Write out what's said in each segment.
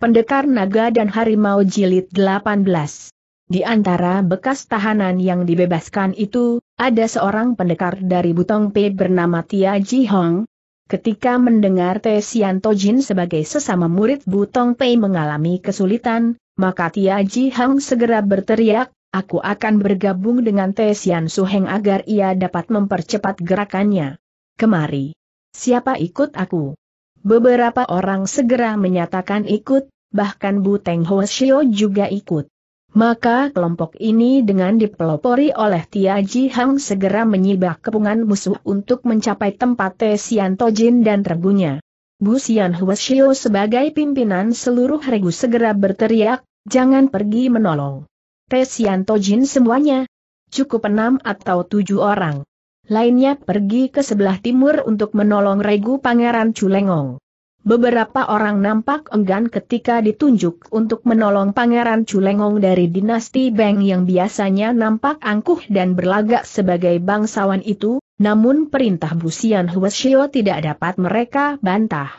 Pendekar Naga dan Harimau Jilid 18 Di antara bekas tahanan yang dibebaskan itu, ada seorang pendekar dari Butong P bernama Tia Ji Hong. Ketika mendengar Te Sian Tojin sebagai sesama murid Butong P mengalami kesulitan, maka Tia Ji Hong segera berteriak, aku akan bergabung dengan Te Sian Suheng agar ia dapat mempercepat gerakannya. Kemari. Siapa ikut aku? Beberapa orang segera menyatakan ikut, bahkan Bu Teng Ho Shio juga ikut. Maka kelompok ini dengan dipelopori oleh Tia Ji Hang segera menyibak kepungan musuh untuk mencapai tempat Te Sian Tojin dan regunya. Bu Sian Huo Shio sebagai pimpinan seluruh regu segera berteriak, jangan pergi menolong. Te Sian Tojin semuanya. Cukup enam atau tujuh orang. Lainnya pergi ke sebelah timur untuk menolong regu Pangeran Culengong. Beberapa orang nampak enggan ketika ditunjuk untuk menolong Pangeran Culengong dari dinasti Beng yang biasanya nampak angkuh dan berlagak sebagai bangsawan itu, namun perintah Busian Huesio tidak dapat mereka bantah.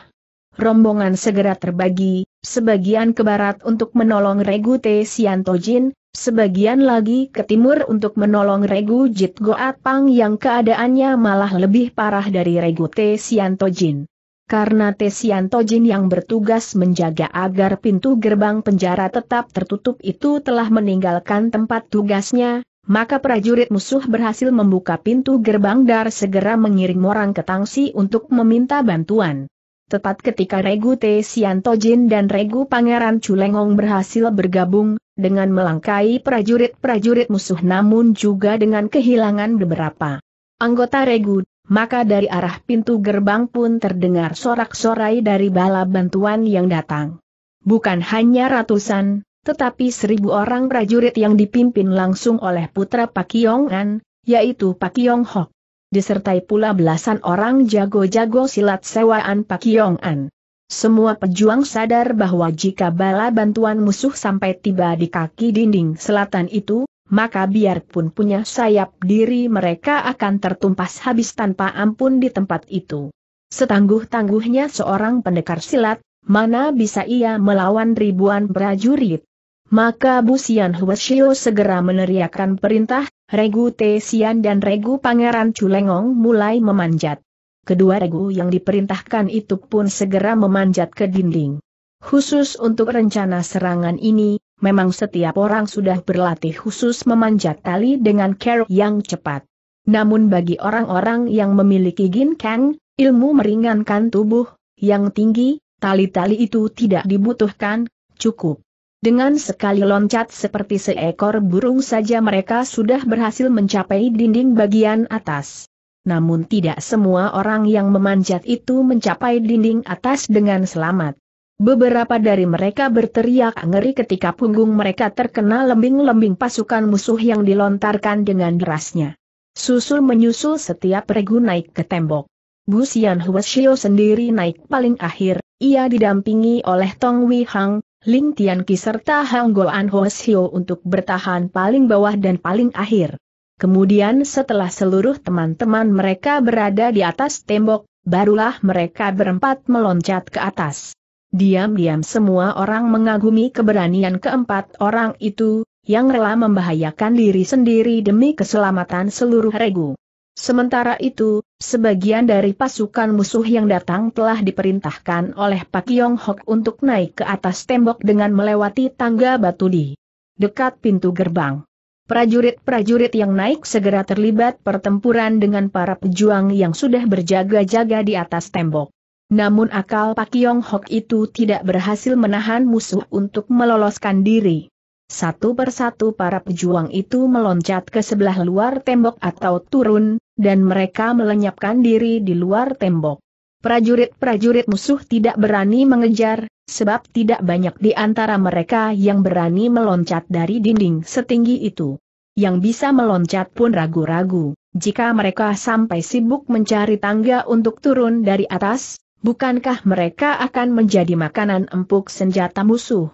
Rombongan segera terbagi, sebagian ke barat untuk menolong Regu T. Siantojin, Sebagian lagi ke timur untuk menolong Regu Jit Goat Pang yang keadaannya malah lebih parah dari Regu T. Siantojin. Karena T. Siantojin yang bertugas menjaga agar pintu gerbang penjara tetap tertutup itu telah meninggalkan tempat tugasnya, maka prajurit musuh berhasil membuka pintu gerbang dar segera mengirim orang ke Tangsi untuk meminta bantuan. Tepat ketika Regu T. Siantojin dan Regu Pangeran Culengong berhasil bergabung, dengan melangkai prajurit-prajurit musuh namun juga dengan kehilangan beberapa anggota Regu, maka dari arah pintu gerbang pun terdengar sorak-sorai dari bala bantuan yang datang. Bukan hanya ratusan, tetapi seribu orang prajurit yang dipimpin langsung oleh putra Pak Kiongan, yaitu Pak Kiong Hok disertai pula belasan orang jago-jago silat sewaan Pak Yong-an. Semua pejuang sadar bahwa jika bala bantuan musuh sampai tiba di kaki dinding selatan itu, maka biarpun punya sayap diri mereka akan tertumpas habis tanpa ampun di tempat itu. Setangguh-tangguhnya seorang pendekar silat, mana bisa ia melawan ribuan prajurit? Maka Busian Huashio segera meneriakkan perintah, Regu Tesian dan Regu Pangeran Culengong mulai memanjat. Kedua regu yang diperintahkan itu pun segera memanjat ke dinding. Khusus untuk rencana serangan ini, memang setiap orang sudah berlatih khusus memanjat tali dengan keruk yang cepat. Namun bagi orang-orang yang memiliki ginkang, ilmu meringankan tubuh, yang tinggi, tali-tali itu tidak dibutuhkan, cukup dengan sekali loncat seperti seekor burung saja mereka sudah berhasil mencapai dinding bagian atas. Namun tidak semua orang yang memanjat itu mencapai dinding atas dengan selamat. Beberapa dari mereka berteriak ngeri ketika punggung mereka terkena lembing-lembing pasukan musuh yang dilontarkan dengan derasnya. Susul menyusul setiap regu naik ke tembok. Bu Xian Huashio sendiri naik paling akhir, ia didampingi oleh Tong Wei Hang, Ling Tianqi serta Hang Goan Hosio untuk bertahan paling bawah dan paling akhir. Kemudian setelah seluruh teman-teman mereka berada di atas tembok, barulah mereka berempat meloncat ke atas. Diam-diam semua orang mengagumi keberanian keempat orang itu, yang rela membahayakan diri sendiri demi keselamatan seluruh regu. Sementara itu, sebagian dari pasukan musuh yang datang telah diperintahkan oleh Pak Yong Hok untuk naik ke atas tembok dengan melewati tangga batu di dekat pintu gerbang. Prajurit-prajurit yang naik segera terlibat pertempuran dengan para pejuang yang sudah berjaga-jaga di atas tembok. Namun akal Pak Yong Hok itu tidak berhasil menahan musuh untuk meloloskan diri. Satu persatu para pejuang itu meloncat ke sebelah luar tembok atau turun, dan mereka melenyapkan diri di luar tembok. Prajurit-prajurit musuh tidak berani mengejar, sebab tidak banyak di antara mereka yang berani meloncat dari dinding setinggi itu. Yang bisa meloncat pun ragu-ragu, jika mereka sampai sibuk mencari tangga untuk turun dari atas, bukankah mereka akan menjadi makanan empuk senjata musuh?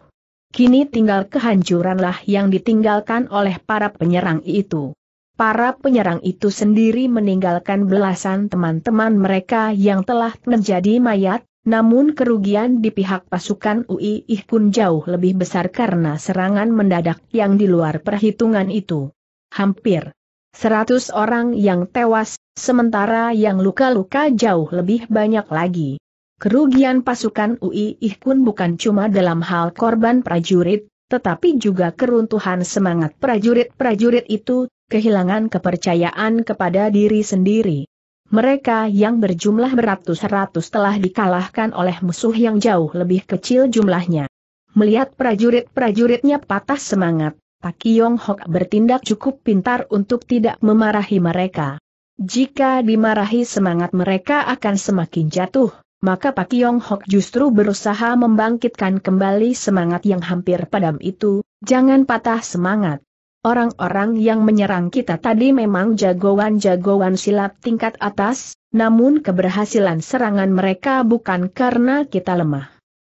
Kini tinggal kehancuranlah yang ditinggalkan oleh para penyerang itu. Para penyerang itu sendiri meninggalkan belasan teman-teman mereka yang telah menjadi mayat, namun kerugian di pihak pasukan UI pun jauh lebih besar karena serangan mendadak yang di luar perhitungan itu. Hampir 100 orang yang tewas, sementara yang luka-luka jauh lebih banyak lagi. Kerugian pasukan UI Ihkun bukan cuma dalam hal korban prajurit, tetapi juga keruntuhan semangat prajurit-prajurit itu, kehilangan kepercayaan kepada diri sendiri. Mereka yang berjumlah beratus-ratus telah dikalahkan oleh musuh yang jauh lebih kecil jumlahnya. Melihat prajurit-prajuritnya patah semangat, Pak Yong Hok bertindak cukup pintar untuk tidak memarahi mereka. Jika dimarahi semangat mereka akan semakin jatuh maka Pak Yong Hok justru berusaha membangkitkan kembali semangat yang hampir padam itu, jangan patah semangat. Orang-orang yang menyerang kita tadi memang jagoan-jagoan silat tingkat atas, namun keberhasilan serangan mereka bukan karena kita lemah.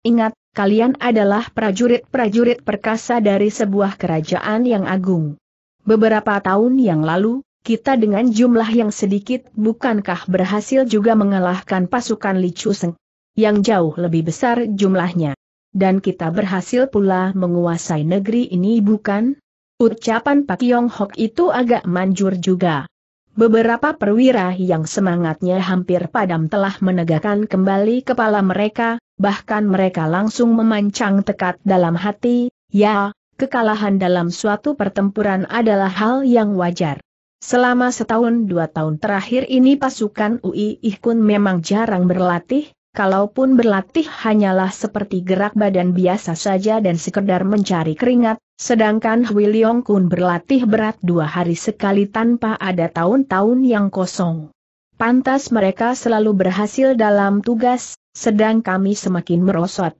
Ingat, kalian adalah prajurit-prajurit perkasa dari sebuah kerajaan yang agung. Beberapa tahun yang lalu, kita dengan jumlah yang sedikit bukankah berhasil juga mengalahkan pasukan Li Chuseng yang jauh lebih besar jumlahnya. Dan kita berhasil pula menguasai negeri ini bukan? Ucapan Pak Yong Hok itu agak manjur juga. Beberapa perwira yang semangatnya hampir padam telah menegakkan kembali kepala mereka, bahkan mereka langsung memancang tekad dalam hati, ya, kekalahan dalam suatu pertempuran adalah hal yang wajar. Selama setahun dua tahun terakhir ini pasukan UI Ihkun memang jarang berlatih, kalaupun berlatih hanyalah seperti gerak badan biasa saja dan sekedar mencari keringat, sedangkan Hui Leong Kun berlatih berat dua hari sekali tanpa ada tahun-tahun yang kosong. Pantas mereka selalu berhasil dalam tugas, sedang kami semakin merosot.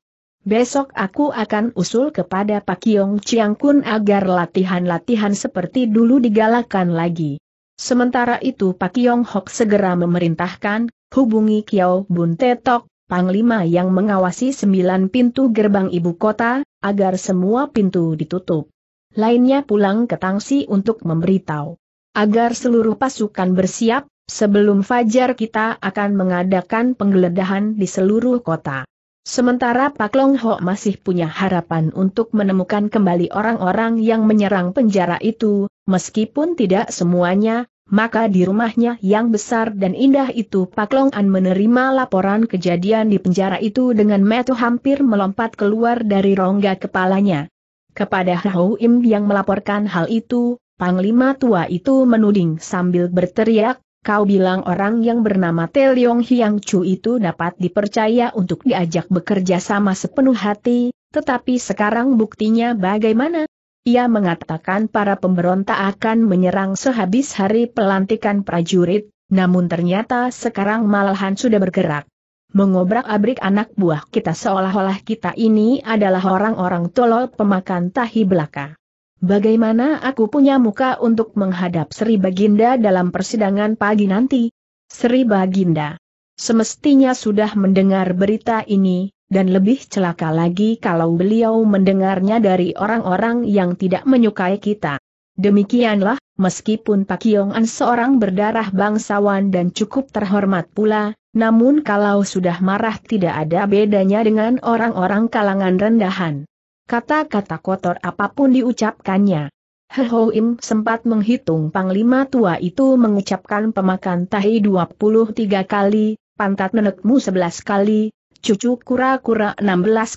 Besok aku akan usul kepada Pak Yong Chiang Kun agar latihan-latihan seperti dulu digalakkan lagi. Sementara itu Pak Yong Hok segera memerintahkan, hubungi Kiao Bun Tetok, Panglima yang mengawasi sembilan pintu gerbang ibu kota, agar semua pintu ditutup. Lainnya pulang ke Tangsi untuk memberitahu. Agar seluruh pasukan bersiap, sebelum fajar kita akan mengadakan penggeledahan di seluruh kota. Sementara Pak Long Ho masih punya harapan untuk menemukan kembali orang-orang yang menyerang penjara itu, meskipun tidak semuanya, maka di rumahnya yang besar dan indah itu Pak Long An menerima laporan kejadian di penjara itu dengan metu hampir melompat keluar dari rongga kepalanya. Kepada Hau Im yang melaporkan hal itu, Panglima tua itu menuding sambil berteriak, kau bilang orang yang bernama Te Leong Hiang Chu itu dapat dipercaya untuk diajak bekerja sama sepenuh hati, tetapi sekarang buktinya bagaimana? Ia mengatakan para pemberontak akan menyerang sehabis hari pelantikan prajurit, namun ternyata sekarang malahan sudah bergerak. Mengobrak-abrik anak buah kita seolah-olah kita ini adalah orang-orang tolol pemakan tahi belaka. Bagaimana aku punya muka untuk menghadap Sri Baginda dalam persidangan pagi nanti? Sri Baginda. Semestinya sudah mendengar berita ini, dan lebih celaka lagi kalau beliau mendengarnya dari orang-orang yang tidak menyukai kita. Demikianlah, meskipun Pak Yong-an seorang berdarah bangsawan dan cukup terhormat pula, namun kalau sudah marah tidak ada bedanya dengan orang-orang kalangan rendahan. Kata-kata kotor apapun diucapkannya. Heho sempat menghitung panglima tua itu mengucapkan pemakan tahi 23 kali, pantat nenekmu 11 kali, cucu kura-kura 16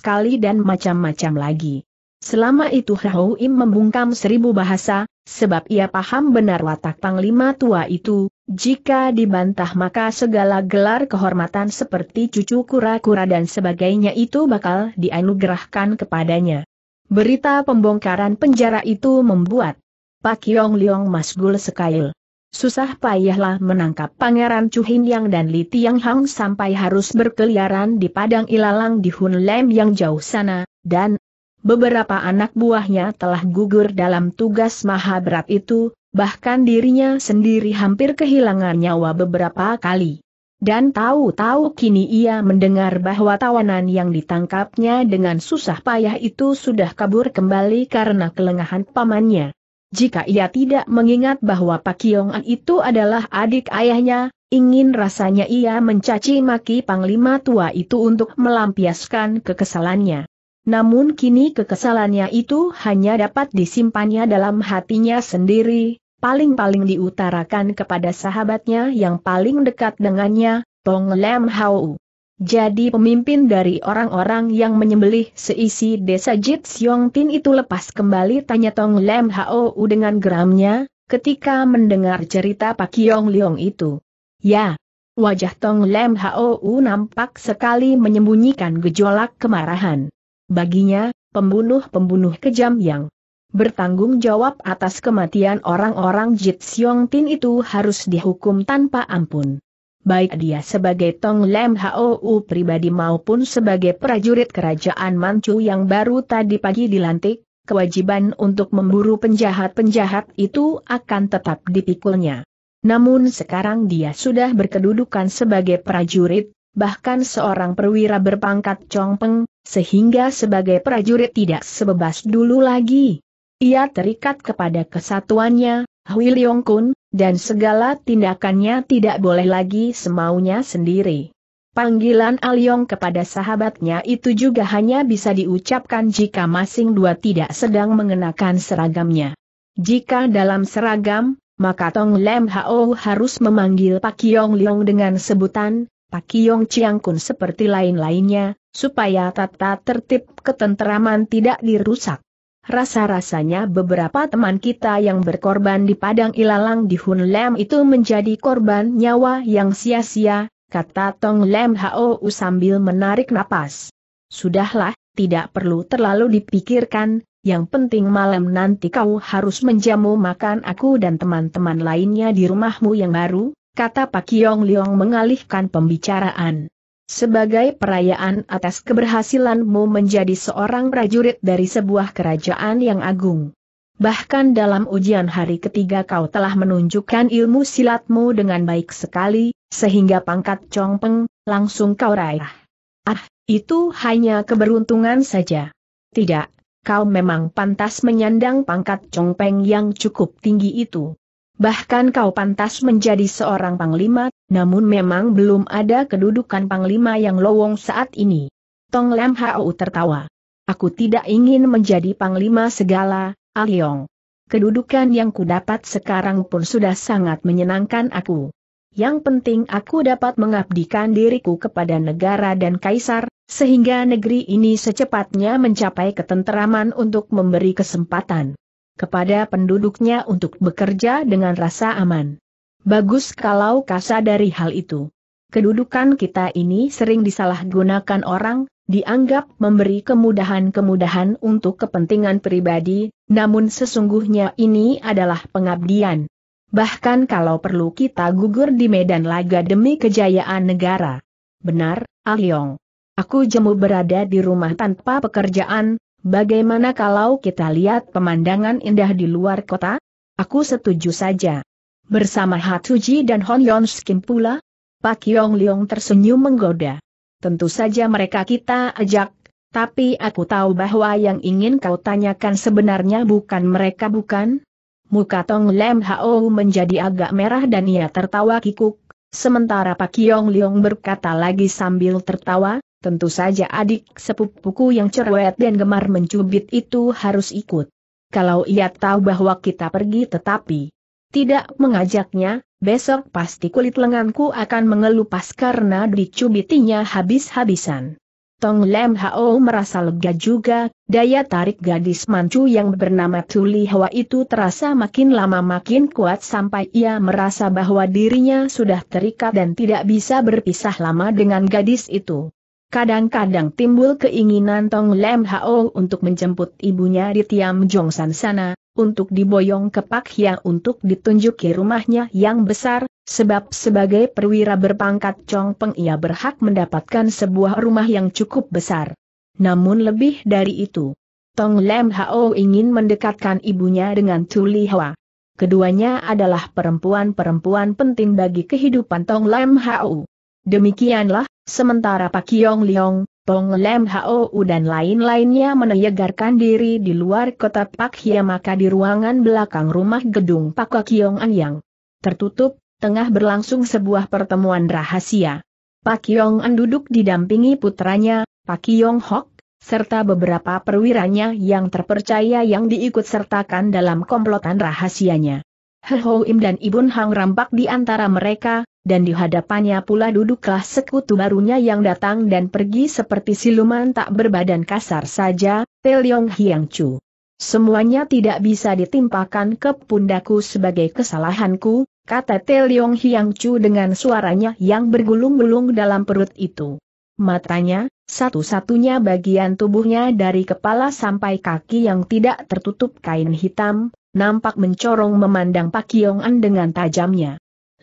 kali dan macam-macam lagi. Selama itu Heho membungkam seribu bahasa, sebab ia paham benar watak panglima tua itu, jika dibantah maka segala gelar kehormatan seperti cucu kura-kura dan sebagainya itu bakal dianugerahkan kepadanya. Berita pembongkaran penjara itu membuat Pak Yong Liong masgul sekail. Susah payahlah menangkap Pangeran Chu Hin Yang dan Li Tiang Hang sampai harus berkeliaran di padang ilalang di Hun Lem yang jauh sana, dan beberapa anak buahnya telah gugur dalam tugas maha berat itu, bahkan dirinya sendiri hampir kehilangan nyawa beberapa kali. Dan tahu-tahu kini ia mendengar bahwa tawanan yang ditangkapnya dengan susah payah itu sudah kabur kembali karena kelengahan pamannya. Jika ia tidak mengingat bahwa Pak Kiong itu adalah adik ayahnya, ingin rasanya ia mencaci maki Panglima tua itu untuk melampiaskan kekesalannya. Namun kini kekesalannya itu hanya dapat disimpannya dalam hatinya sendiri, paling-paling diutarakan kepada sahabatnya yang paling dekat dengannya, Tong Lem Hau. Jadi pemimpin dari orang-orang yang menyembelih seisi desa Jit Siong Tin itu lepas kembali tanya Tong Lem Hau dengan geramnya, ketika mendengar cerita Pak Yong Leong itu. Ya, wajah Tong Lem Hau nampak sekali menyembunyikan gejolak kemarahan. Baginya, pembunuh-pembunuh kejam yang bertanggung jawab atas kematian orang-orang Jit Siong Tin itu harus dihukum tanpa ampun. Baik dia sebagai Tong Lem Hou pribadi maupun sebagai prajurit kerajaan Manchu yang baru tadi pagi dilantik, kewajiban untuk memburu penjahat-penjahat itu akan tetap dipikulnya. Namun sekarang dia sudah berkedudukan sebagai prajurit, bahkan seorang perwira berpangkat peng, sehingga sebagai prajurit tidak sebebas dulu lagi. Ia terikat kepada kesatuannya, Hui Leong Kun, dan segala tindakannya tidak boleh lagi semaunya sendiri. Panggilan Aliong kepada sahabatnya itu juga hanya bisa diucapkan jika masing dua tidak sedang mengenakan seragamnya. Jika dalam seragam, maka Tong Lem Hao harus memanggil Pak Yong Leong dengan sebutan, Pak Yong Chiang Kun seperti lain-lainnya, supaya tata tertib ketenteraman tidak dirusak. Rasa-rasanya beberapa teman kita yang berkorban di Padang Ilalang di Hun Lem itu menjadi korban nyawa yang sia-sia, kata Tong Lem Hou sambil menarik napas. Sudahlah, tidak perlu terlalu dipikirkan, yang penting malam nanti kau harus menjamu makan aku dan teman-teman lainnya di rumahmu yang baru, kata Pak Kiong Liong mengalihkan pembicaraan. Sebagai perayaan atas keberhasilanmu menjadi seorang prajurit dari sebuah kerajaan yang agung. Bahkan dalam ujian hari ketiga kau telah menunjukkan ilmu silatmu dengan baik sekali, sehingga pangkat peng langsung kau raih. Ah, itu hanya keberuntungan saja. Tidak, kau memang pantas menyandang pangkat peng yang cukup tinggi itu. Bahkan kau pantas menjadi seorang panglima, namun memang belum ada kedudukan panglima yang lowong saat ini. Tong Lam Hao tertawa. Aku tidak ingin menjadi panglima segala, Aliong. Ah kedudukan yang kudapat sekarang pun sudah sangat menyenangkan aku. Yang penting aku dapat mengabdikan diriku kepada negara dan kaisar, sehingga negeri ini secepatnya mencapai ketenteraman untuk memberi kesempatan kepada penduduknya untuk bekerja dengan rasa aman. Bagus kalau kasa dari hal itu. Kedudukan kita ini sering disalahgunakan orang, dianggap memberi kemudahan-kemudahan untuk kepentingan pribadi, namun sesungguhnya ini adalah pengabdian. Bahkan kalau perlu kita gugur di medan laga demi kejayaan negara. Benar, Aliong. Ah Aku jemu berada di rumah tanpa pekerjaan, Bagaimana kalau kita lihat pemandangan indah di luar kota? Aku setuju saja. Bersama Hatuji dan Hon Skin pula, Pak Yong Leong tersenyum menggoda. Tentu saja mereka kita ajak, tapi aku tahu bahwa yang ingin kau tanyakan sebenarnya bukan mereka bukan? Muka Tong Lem Hao menjadi agak merah dan ia tertawa kikuk, sementara Pak Yong Leong berkata lagi sambil tertawa, Tentu saja adik sepupuku yang cerewet dan gemar mencubit itu harus ikut. Kalau ia tahu bahwa kita pergi tetapi tidak mengajaknya, besok pasti kulit lenganku akan mengelupas karena dicubitinya habis-habisan. Tong Lem Hao merasa lega juga, daya tarik gadis mancu yang bernama Tuli Hwa itu terasa makin lama makin kuat sampai ia merasa bahwa dirinya sudah terikat dan tidak bisa berpisah lama dengan gadis itu. Kadang-kadang timbul keinginan Tong Lem Hao untuk menjemput ibunya di Tiam Jongsan sana, untuk diboyong ke Pak Hia untuk ditunjuki rumahnya yang besar, sebab sebagai perwira berpangkat Chong Peng ia berhak mendapatkan sebuah rumah yang cukup besar. Namun lebih dari itu, Tong Lem Hao ingin mendekatkan ibunya dengan Tu Li Hua. Keduanya adalah perempuan-perempuan penting bagi kehidupan Tong Lem Hao. Demikianlah, Sementara Pak Yong Leong, Pong Lem Hou dan lain-lainnya menyegarkan diri di luar kota Pak Hia maka di ruangan belakang rumah gedung Pak Kiong yang Tertutup, tengah berlangsung sebuah pertemuan rahasia. Pak Yong An duduk didampingi putranya, Pak Yong Hok, serta beberapa perwiranya yang terpercaya yang diikut sertakan dalam komplotan rahasianya. He Ho Im dan Ibun Hang rampak di antara mereka, dan di hadapannya pula duduklah sekutu barunya yang datang dan pergi seperti siluman tak berbadan kasar saja, Teliong Hiang Chu. Semuanya tidak bisa ditimpakan ke pundaku sebagai kesalahanku, kata Teliong Hiang Chu dengan suaranya yang bergulung-gulung dalam perut itu. Matanya, satu-satunya bagian tubuhnya dari kepala sampai kaki yang tidak tertutup kain hitam, nampak mencorong memandang Pak Yong An dengan tajamnya.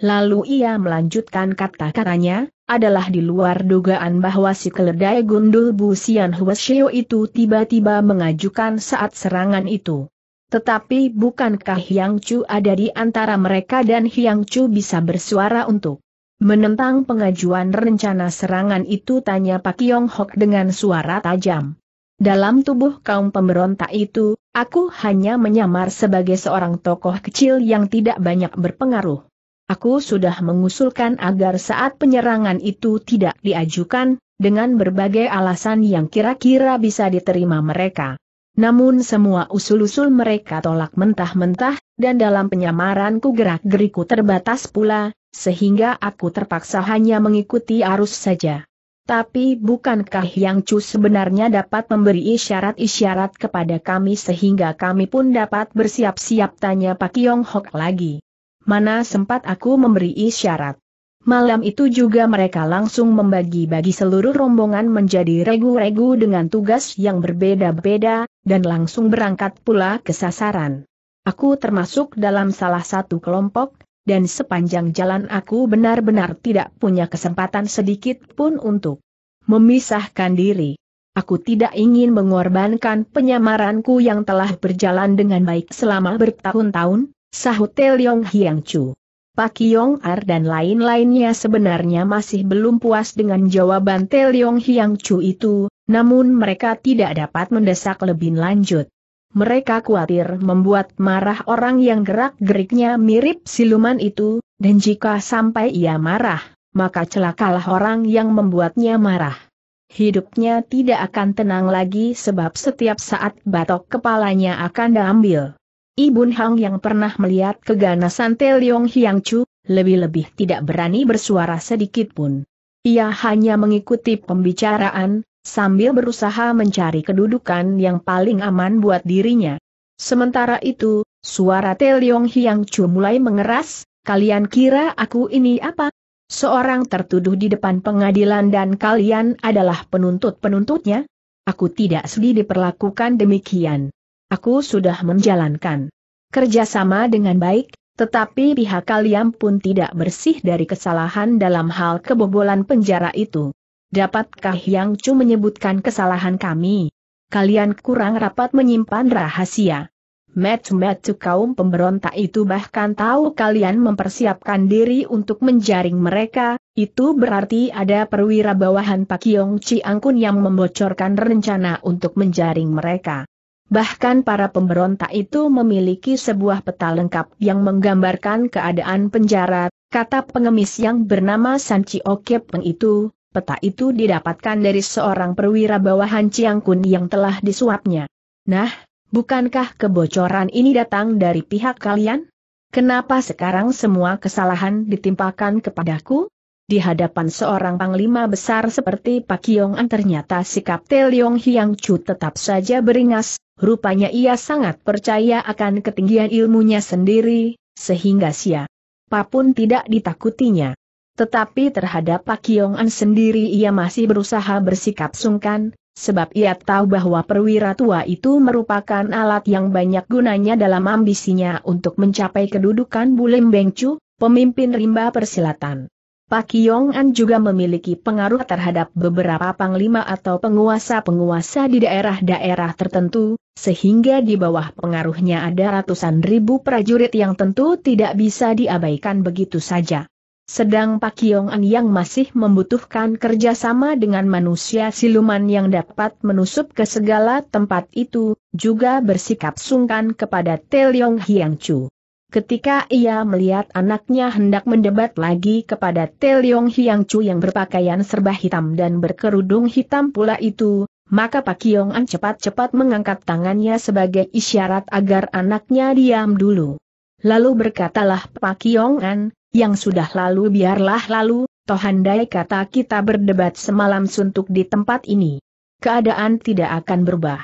Lalu ia melanjutkan kata-katanya, adalah di luar dugaan bahwa si keledai gundul Bu Sian Huashio itu tiba-tiba mengajukan saat serangan itu. Tetapi bukankah Hyang Chu ada di antara mereka dan Hyang Chu bisa bersuara untuk menentang pengajuan rencana serangan itu tanya Pak Yong Hok dengan suara tajam. Dalam tubuh kaum pemberontak itu, aku hanya menyamar sebagai seorang tokoh kecil yang tidak banyak berpengaruh. Aku sudah mengusulkan agar saat penyerangan itu tidak diajukan, dengan berbagai alasan yang kira-kira bisa diterima mereka. Namun semua usul-usul mereka tolak mentah-mentah, dan dalam penyamaranku gerak-geriku terbatas pula, sehingga aku terpaksa hanya mengikuti arus saja. Tapi bukankah Yang Chu sebenarnya dapat memberi isyarat-isyarat kepada kami sehingga kami pun dapat bersiap-siap tanya Pak Yong Hok lagi mana sempat aku memberi isyarat. Malam itu juga mereka langsung membagi-bagi seluruh rombongan menjadi regu-regu dengan tugas yang berbeda-beda, dan langsung berangkat pula ke sasaran. Aku termasuk dalam salah satu kelompok, dan sepanjang jalan aku benar-benar tidak punya kesempatan sedikit pun untuk memisahkan diri. Aku tidak ingin mengorbankan penyamaranku yang telah berjalan dengan baik selama bertahun-tahun, sahut Teliong Hiang Chu. Pak Yong Ar dan lain-lainnya sebenarnya masih belum puas dengan jawaban Teliong Hiang Chu itu, namun mereka tidak dapat mendesak lebih lanjut. Mereka khawatir membuat marah orang yang gerak-geriknya mirip siluman itu, dan jika sampai ia marah, maka celakalah orang yang membuatnya marah. Hidupnya tidak akan tenang lagi sebab setiap saat batok kepalanya akan diambil. Ibun Hang yang pernah melihat keganasan Teliong Hiang Chu, lebih-lebih tidak berani bersuara sedikit pun. Ia hanya mengikuti pembicaraan, sambil berusaha mencari kedudukan yang paling aman buat dirinya. Sementara itu, suara Teliong Hiang Chu mulai mengeras, kalian kira aku ini apa? Seorang tertuduh di depan pengadilan dan kalian adalah penuntut-penuntutnya? Aku tidak sedih diperlakukan demikian aku sudah menjalankan kerjasama dengan baik, tetapi pihak kalian pun tidak bersih dari kesalahan dalam hal kebobolan penjara itu. Dapatkah Yang Chu menyebutkan kesalahan kami? Kalian kurang rapat menyimpan rahasia. Metu-metu kaum pemberontak itu bahkan tahu kalian mempersiapkan diri untuk menjaring mereka, itu berarti ada perwira bawahan Pak Yong Chi Angkun yang membocorkan rencana untuk menjaring mereka. Bahkan para pemberontak itu memiliki sebuah peta lengkap yang menggambarkan keadaan penjara, kata pengemis yang bernama Sanchi Okepeng itu, peta itu didapatkan dari seorang perwira bawahan Kun yang telah disuapnya. Nah, bukankah kebocoran ini datang dari pihak kalian? Kenapa sekarang semua kesalahan ditimpakan kepadaku? di hadapan seorang panglima besar seperti Pak Yong An ternyata sikap Teliong Hiang Chu tetap saja beringas, rupanya ia sangat percaya akan ketinggian ilmunya sendiri, sehingga sia. Papun tidak ditakutinya. Tetapi terhadap Pak Yong An sendiri ia masih berusaha bersikap sungkan, sebab ia tahu bahwa perwira tua itu merupakan alat yang banyak gunanya dalam ambisinya untuk mencapai kedudukan Bulembeng Chu, pemimpin rimba persilatan. Pak Yong An juga memiliki pengaruh terhadap beberapa panglima atau penguasa-penguasa di daerah-daerah tertentu, sehingga di bawah pengaruhnya ada ratusan ribu prajurit yang tentu tidak bisa diabaikan begitu saja. Sedang Pak Yong An yang masih membutuhkan kerjasama dengan manusia siluman yang dapat menusup ke segala tempat itu, juga bersikap sungkan kepada Tel Yong Hiang Chu. Ketika ia melihat anaknya hendak mendebat lagi kepada Teliong Hiang Chu yang berpakaian serba hitam dan berkerudung hitam pula itu, maka Pak Kiong An cepat-cepat mengangkat tangannya sebagai isyarat agar anaknya diam dulu. Lalu berkatalah Pak Kiong An, yang sudah lalu biarlah lalu, tohandai kata kita berdebat semalam suntuk di tempat ini. Keadaan tidak akan berubah.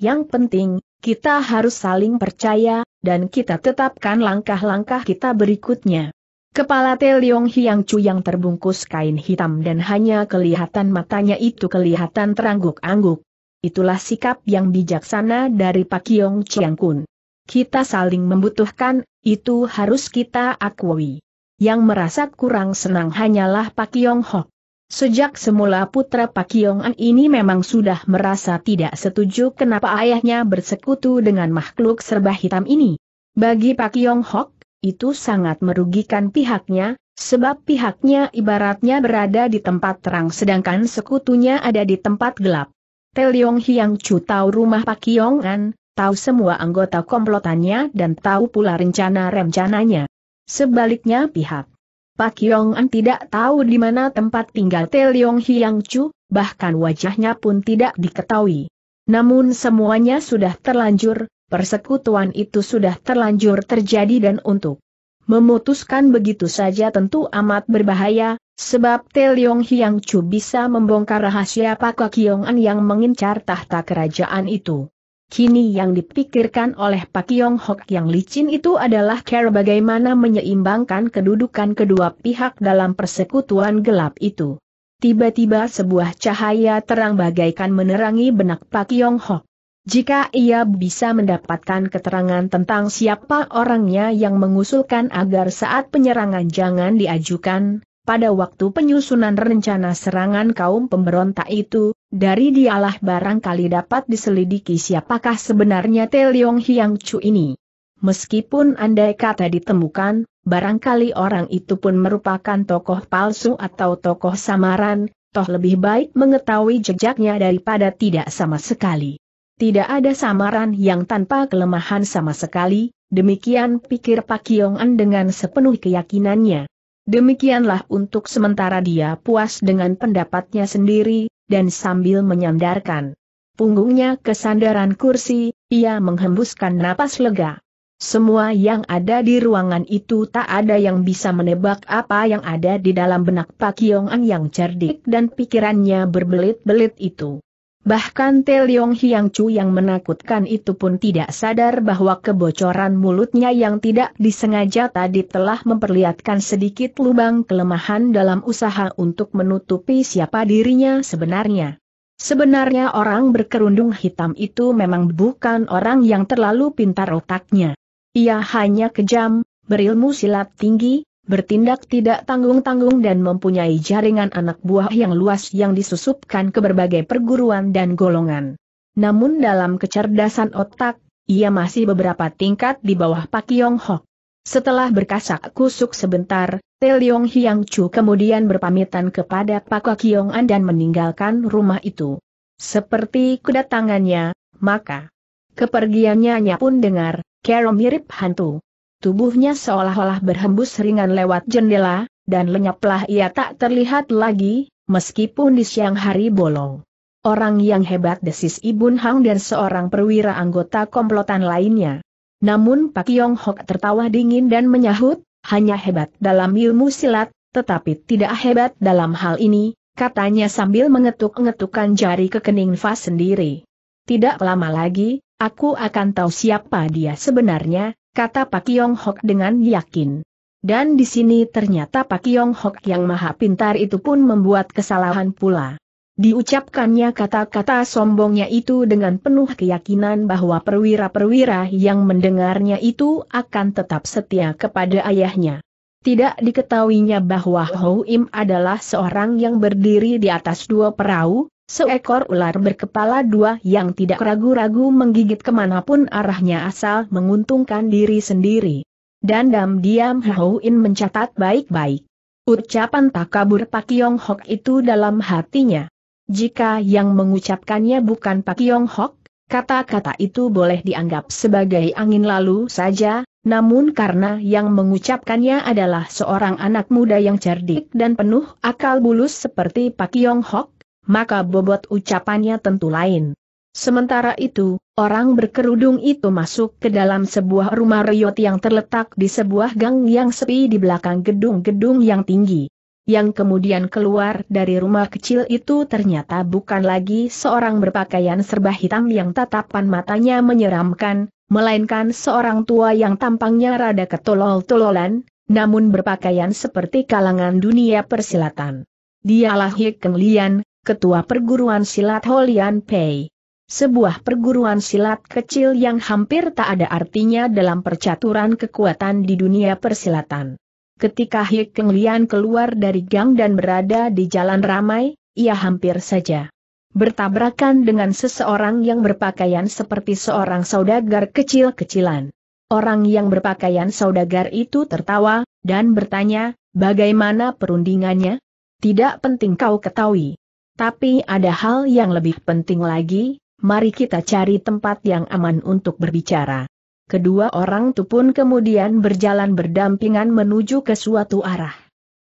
Yang penting, kita harus saling percaya, dan kita tetapkan langkah-langkah kita berikutnya. Kepala Teliong Hiang Chu yang terbungkus kain hitam dan hanya kelihatan matanya itu kelihatan terangguk-angguk. Itulah sikap yang bijaksana dari Pak Yong Chiang Kun. Kita saling membutuhkan, itu harus kita akui. Yang merasa kurang senang hanyalah Pak Yong Hok. Sejak semula putra Pak An ini memang sudah merasa tidak setuju kenapa ayahnya bersekutu dengan makhluk serba hitam ini. Bagi Pak Yong Hok, itu sangat merugikan pihaknya, sebab pihaknya ibaratnya berada di tempat terang sedangkan sekutunya ada di tempat gelap. Leong Hiang Chu tahu rumah Pak Yong An, tahu semua anggota komplotannya dan tahu pula rencana-rencananya. Sebaliknya pihak Pak Yong An tidak tahu di mana tempat tinggal Te Leong Hiang Chu, bahkan wajahnya pun tidak diketahui. Namun semuanya sudah terlanjur, persekutuan itu sudah terlanjur terjadi dan untuk memutuskan begitu saja tentu amat berbahaya, sebab Te Leong Hiang Chu bisa membongkar rahasia Pak Yong An yang mengincar tahta kerajaan itu. Kini yang dipikirkan oleh Pak Yong Hok yang licin itu adalah cara bagaimana menyeimbangkan kedudukan kedua pihak dalam persekutuan gelap itu. Tiba-tiba sebuah cahaya terang bagaikan menerangi benak Pak Yong Hok. Jika ia bisa mendapatkan keterangan tentang siapa orangnya yang mengusulkan agar saat penyerangan jangan diajukan, pada waktu penyusunan rencana serangan kaum pemberontak itu, dari dialah barangkali dapat diselidiki siapakah sebenarnya Teliong Hiang Chu ini. Meskipun andai kata ditemukan, barangkali orang itu pun merupakan tokoh palsu atau tokoh samaran, toh lebih baik mengetahui jejaknya daripada tidak sama sekali. Tidak ada samaran yang tanpa kelemahan sama sekali, demikian pikir Pak Yong An dengan sepenuh keyakinannya. Demikianlah untuk sementara dia puas dengan pendapatnya sendiri, dan sambil menyandarkan punggungnya ke sandaran kursi, ia menghembuskan napas lega. Semua yang ada di ruangan itu tak ada yang bisa menebak apa yang ada di dalam benak Pak Yong An yang cerdik dan pikirannya berbelit-belit itu. Bahkan Te Leong Hiang Chu yang menakutkan itu pun tidak sadar bahwa kebocoran mulutnya yang tidak disengaja tadi telah memperlihatkan sedikit lubang kelemahan dalam usaha untuk menutupi siapa dirinya sebenarnya. Sebenarnya orang berkerudung hitam itu memang bukan orang yang terlalu pintar otaknya. Ia hanya kejam, berilmu silat tinggi, bertindak tidak tanggung-tanggung dan mempunyai jaringan anak buah yang luas yang disusupkan ke berbagai perguruan dan golongan. Namun dalam kecerdasan otak, ia masih beberapa tingkat di bawah Pak Yong Hok. Setelah berkasak kusuk sebentar, Te Leong Hyang Chu kemudian berpamitan kepada Pak Kiong An dan meninggalkan rumah itu. Seperti kedatangannya, maka kepergiannya pun dengar, kero mirip hantu. Tubuhnya seolah-olah berhembus ringan lewat jendela, dan lenyaplah ia tak terlihat lagi, meskipun di siang hari bolong. Orang yang hebat desis Ibun Hang dan seorang perwira anggota komplotan lainnya. Namun Pak Yong Hok tertawa dingin dan menyahut, hanya hebat dalam ilmu silat, tetapi tidak hebat dalam hal ini, katanya sambil mengetuk ngetukkan jari ke kening Fa sendiri. Tidak lama lagi, aku akan tahu siapa dia sebenarnya, kata Pak Yong Hok dengan yakin. Dan di sini ternyata Pak Yong Hok yang maha pintar itu pun membuat kesalahan pula. Diucapkannya kata-kata sombongnya itu dengan penuh keyakinan bahwa perwira-perwira yang mendengarnya itu akan tetap setia kepada ayahnya. Tidak diketahuinya bahwa Hou Im adalah seorang yang berdiri di atas dua perahu, Seekor ular berkepala dua yang tidak ragu-ragu menggigit kemanapun arahnya asal menguntungkan diri sendiri. Dan diam Hauin mencatat baik-baik. Ucapan tak kabur Pak Yong Hok itu dalam hatinya. Jika yang mengucapkannya bukan Pak Yong Hok, kata-kata itu boleh dianggap sebagai angin lalu saja, namun karena yang mengucapkannya adalah seorang anak muda yang cerdik dan penuh akal bulus seperti Pak Yong Hok, maka bobot ucapannya tentu lain. Sementara itu, orang berkerudung itu masuk ke dalam sebuah rumah riot yang terletak di sebuah gang yang sepi di belakang gedung-gedung yang tinggi. Yang kemudian keluar dari rumah kecil itu ternyata bukan lagi seorang berpakaian serba hitam yang tatapan matanya menyeramkan, melainkan seorang tua yang tampangnya rada ketolol-tololan, namun berpakaian seperti kalangan dunia persilatan. Dialah Hik Keng Lian, ketua perguruan silat Holian Pei. Sebuah perguruan silat kecil yang hampir tak ada artinya dalam percaturan kekuatan di dunia persilatan. Ketika Hik Keng Lian keluar dari gang dan berada di jalan ramai, ia hampir saja bertabrakan dengan seseorang yang berpakaian seperti seorang saudagar kecil-kecilan. Orang yang berpakaian saudagar itu tertawa, dan bertanya, bagaimana perundingannya? Tidak penting kau ketahui. Tapi ada hal yang lebih penting lagi, mari kita cari tempat yang aman untuk berbicara. Kedua orang itu pun kemudian berjalan berdampingan menuju ke suatu arah.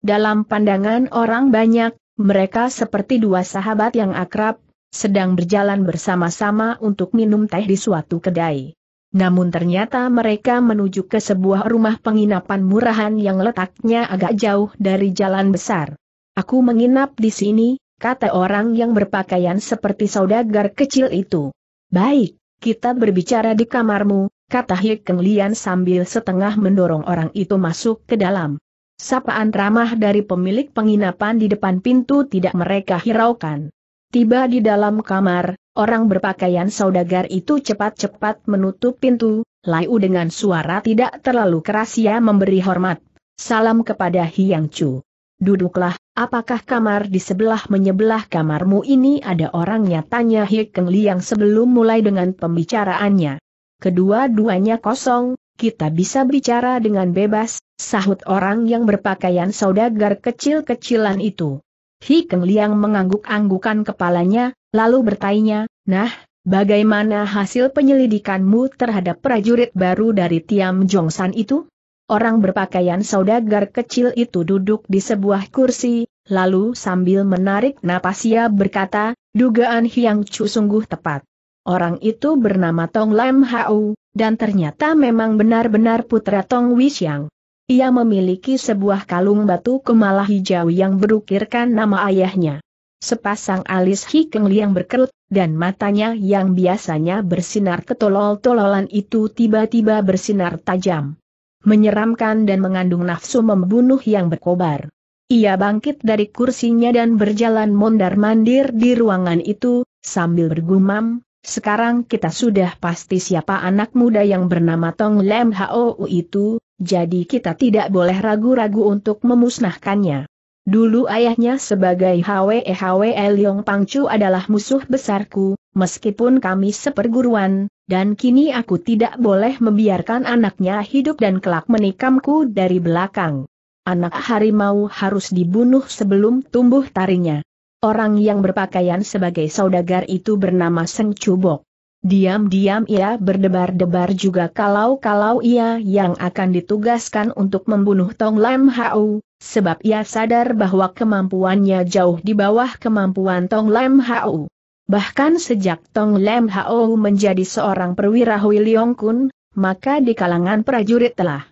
Dalam pandangan orang banyak, mereka seperti dua sahabat yang akrab, sedang berjalan bersama-sama untuk minum teh di suatu kedai. Namun ternyata mereka menuju ke sebuah rumah penginapan murahan yang letaknya agak jauh dari jalan besar. Aku menginap di sini, kata orang yang berpakaian seperti saudagar kecil itu. Baik, kita berbicara di kamarmu, kata Hik Lian sambil setengah mendorong orang itu masuk ke dalam. Sapaan ramah dari pemilik penginapan di depan pintu tidak mereka hiraukan. Tiba di dalam kamar, orang berpakaian saudagar itu cepat-cepat menutup pintu, layu dengan suara tidak terlalu keras ia memberi hormat. Salam kepada Hiang Chu. Duduklah, apakah kamar di sebelah menyebelah kamarmu ini ada orangnya? Tanya Hikeng Liang sebelum mulai dengan pembicaraannya. Kedua-duanya kosong, kita bisa bicara dengan bebas, sahut orang yang berpakaian saudagar kecil-kecilan itu. Hikeng Liang mengangguk-anggukan kepalanya, lalu bertanya, nah, bagaimana hasil penyelidikanmu terhadap prajurit baru dari Tiam Jongsan itu? Orang berpakaian saudagar kecil itu duduk di sebuah kursi, lalu sambil menarik napas ia berkata, dugaan Hiang Chu sungguh tepat. Orang itu bernama Tong Lam Hau, dan ternyata memang benar-benar putra Tong Wishang. Ia memiliki sebuah kalung batu kemala hijau yang berukirkan nama ayahnya. Sepasang alis hikeng liang berkerut, dan matanya yang biasanya bersinar ketolol-tololan itu tiba-tiba bersinar tajam menyeramkan dan mengandung nafsu membunuh yang berkobar. Ia bangkit dari kursinya dan berjalan mondar-mandir di ruangan itu, sambil bergumam, sekarang kita sudah pasti siapa anak muda yang bernama Tong Lem Hou itu, jadi kita tidak boleh ragu-ragu untuk memusnahkannya. Dulu ayahnya sebagai Hwe Hwe Liong Pangcu adalah musuh besarku, meskipun kami seperguruan, dan kini aku tidak boleh membiarkan anaknya hidup dan kelak menikamku dari belakang. Anak harimau harus dibunuh sebelum tumbuh tarinya. Orang yang berpakaian sebagai saudagar itu bernama Seng Cubok. Diam-diam ia berdebar-debar juga kalau-kalau ia yang akan ditugaskan untuk membunuh Tong Lam Hau, sebab ia sadar bahwa kemampuannya jauh di bawah kemampuan Tong Lam Hau. Bahkan sejak Tong Lem Hao menjadi seorang perwira Hui Leong Kun, maka di kalangan prajurit telah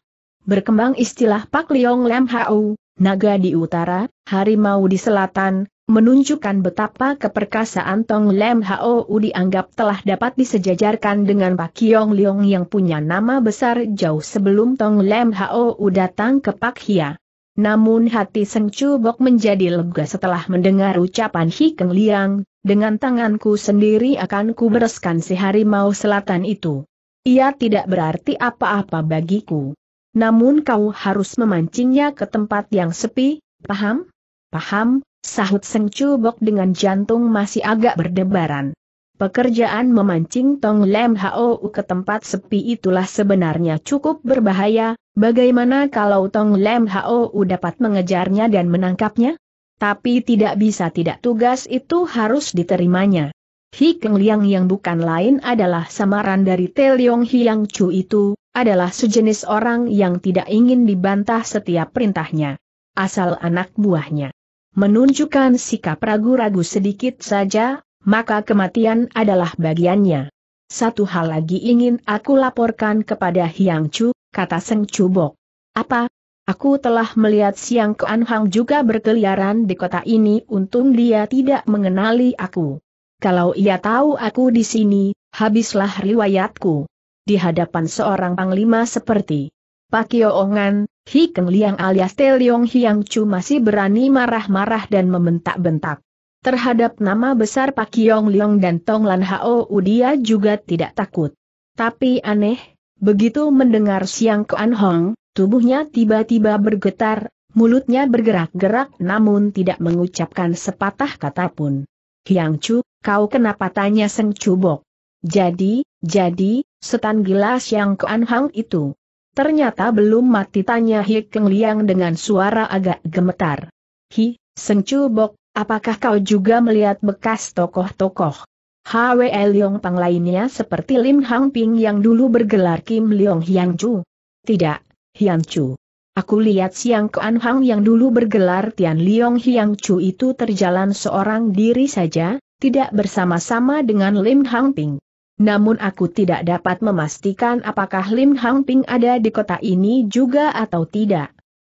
berkembang istilah Pak Leong Lem Hao, naga di utara, harimau di selatan, menunjukkan betapa keperkasaan Tong Lem Hao dianggap telah dapat disejajarkan dengan Pak Yong Leong yang punya nama besar jauh sebelum Tong Lem Hao datang ke Pak Hia. Namun hati Seng Cubok menjadi lega setelah mendengar ucapan Hikeng Liang, dengan tanganku sendiri akan ku bereskan si harimau selatan itu. Ia tidak berarti apa-apa bagiku. Namun kau harus memancingnya ke tempat yang sepi, paham? Paham, sahut Seng Cubok dengan jantung masih agak berdebaran. Pekerjaan memancing Tong Lem Hao ke tempat sepi itulah sebenarnya cukup berbahaya, bagaimana kalau Tong Lem Hao dapat mengejarnya dan menangkapnya? Tapi tidak bisa tidak tugas itu harus diterimanya. Hi Keng Liang yang bukan lain adalah samaran dari Te Leong Yang Chu itu, adalah sejenis orang yang tidak ingin dibantah setiap perintahnya. Asal anak buahnya menunjukkan sikap ragu-ragu sedikit saja maka kematian adalah bagiannya. Satu hal lagi ingin aku laporkan kepada Hiang Chu, kata Seng Bok. Apa? Aku telah melihat Siang Kuan Hang juga berkeliaran di kota ini untung dia tidak mengenali aku. Kalau ia tahu aku di sini, habislah riwayatku. Di hadapan seorang panglima seperti Pak Ongan, Hi Keng Liang alias Teliong Hiang Chu masih berani marah-marah dan membentak-bentak. Terhadap nama besar Pak Yong Leong dan Tong Lan Hao dia juga tidak takut. Tapi aneh, begitu mendengar Siang Kuan Hong, tubuhnya tiba-tiba bergetar, mulutnya bergerak-gerak namun tidak mengucapkan sepatah kata pun. Hiang Chu, kau kenapa tanya Seng Bok? Jadi, jadi, setan gila Siang Kuan Hong itu. Ternyata belum mati tanya Hi Keng Liang dengan suara agak gemetar. Hi, Seng Bok, Apakah kau juga melihat bekas tokoh-tokoh? Hwe Leong Pang lainnya seperti Lim Hang Ping yang dulu bergelar Kim Leong Hian Chu. Tidak, Hian Chu. Aku lihat Siang Kuan Hang yang dulu bergelar Tian Leong Hian Chu itu terjalan seorang diri saja, tidak bersama-sama dengan Lim Hang Ping. Namun aku tidak dapat memastikan apakah Lim Hang Ping ada di kota ini juga atau tidak.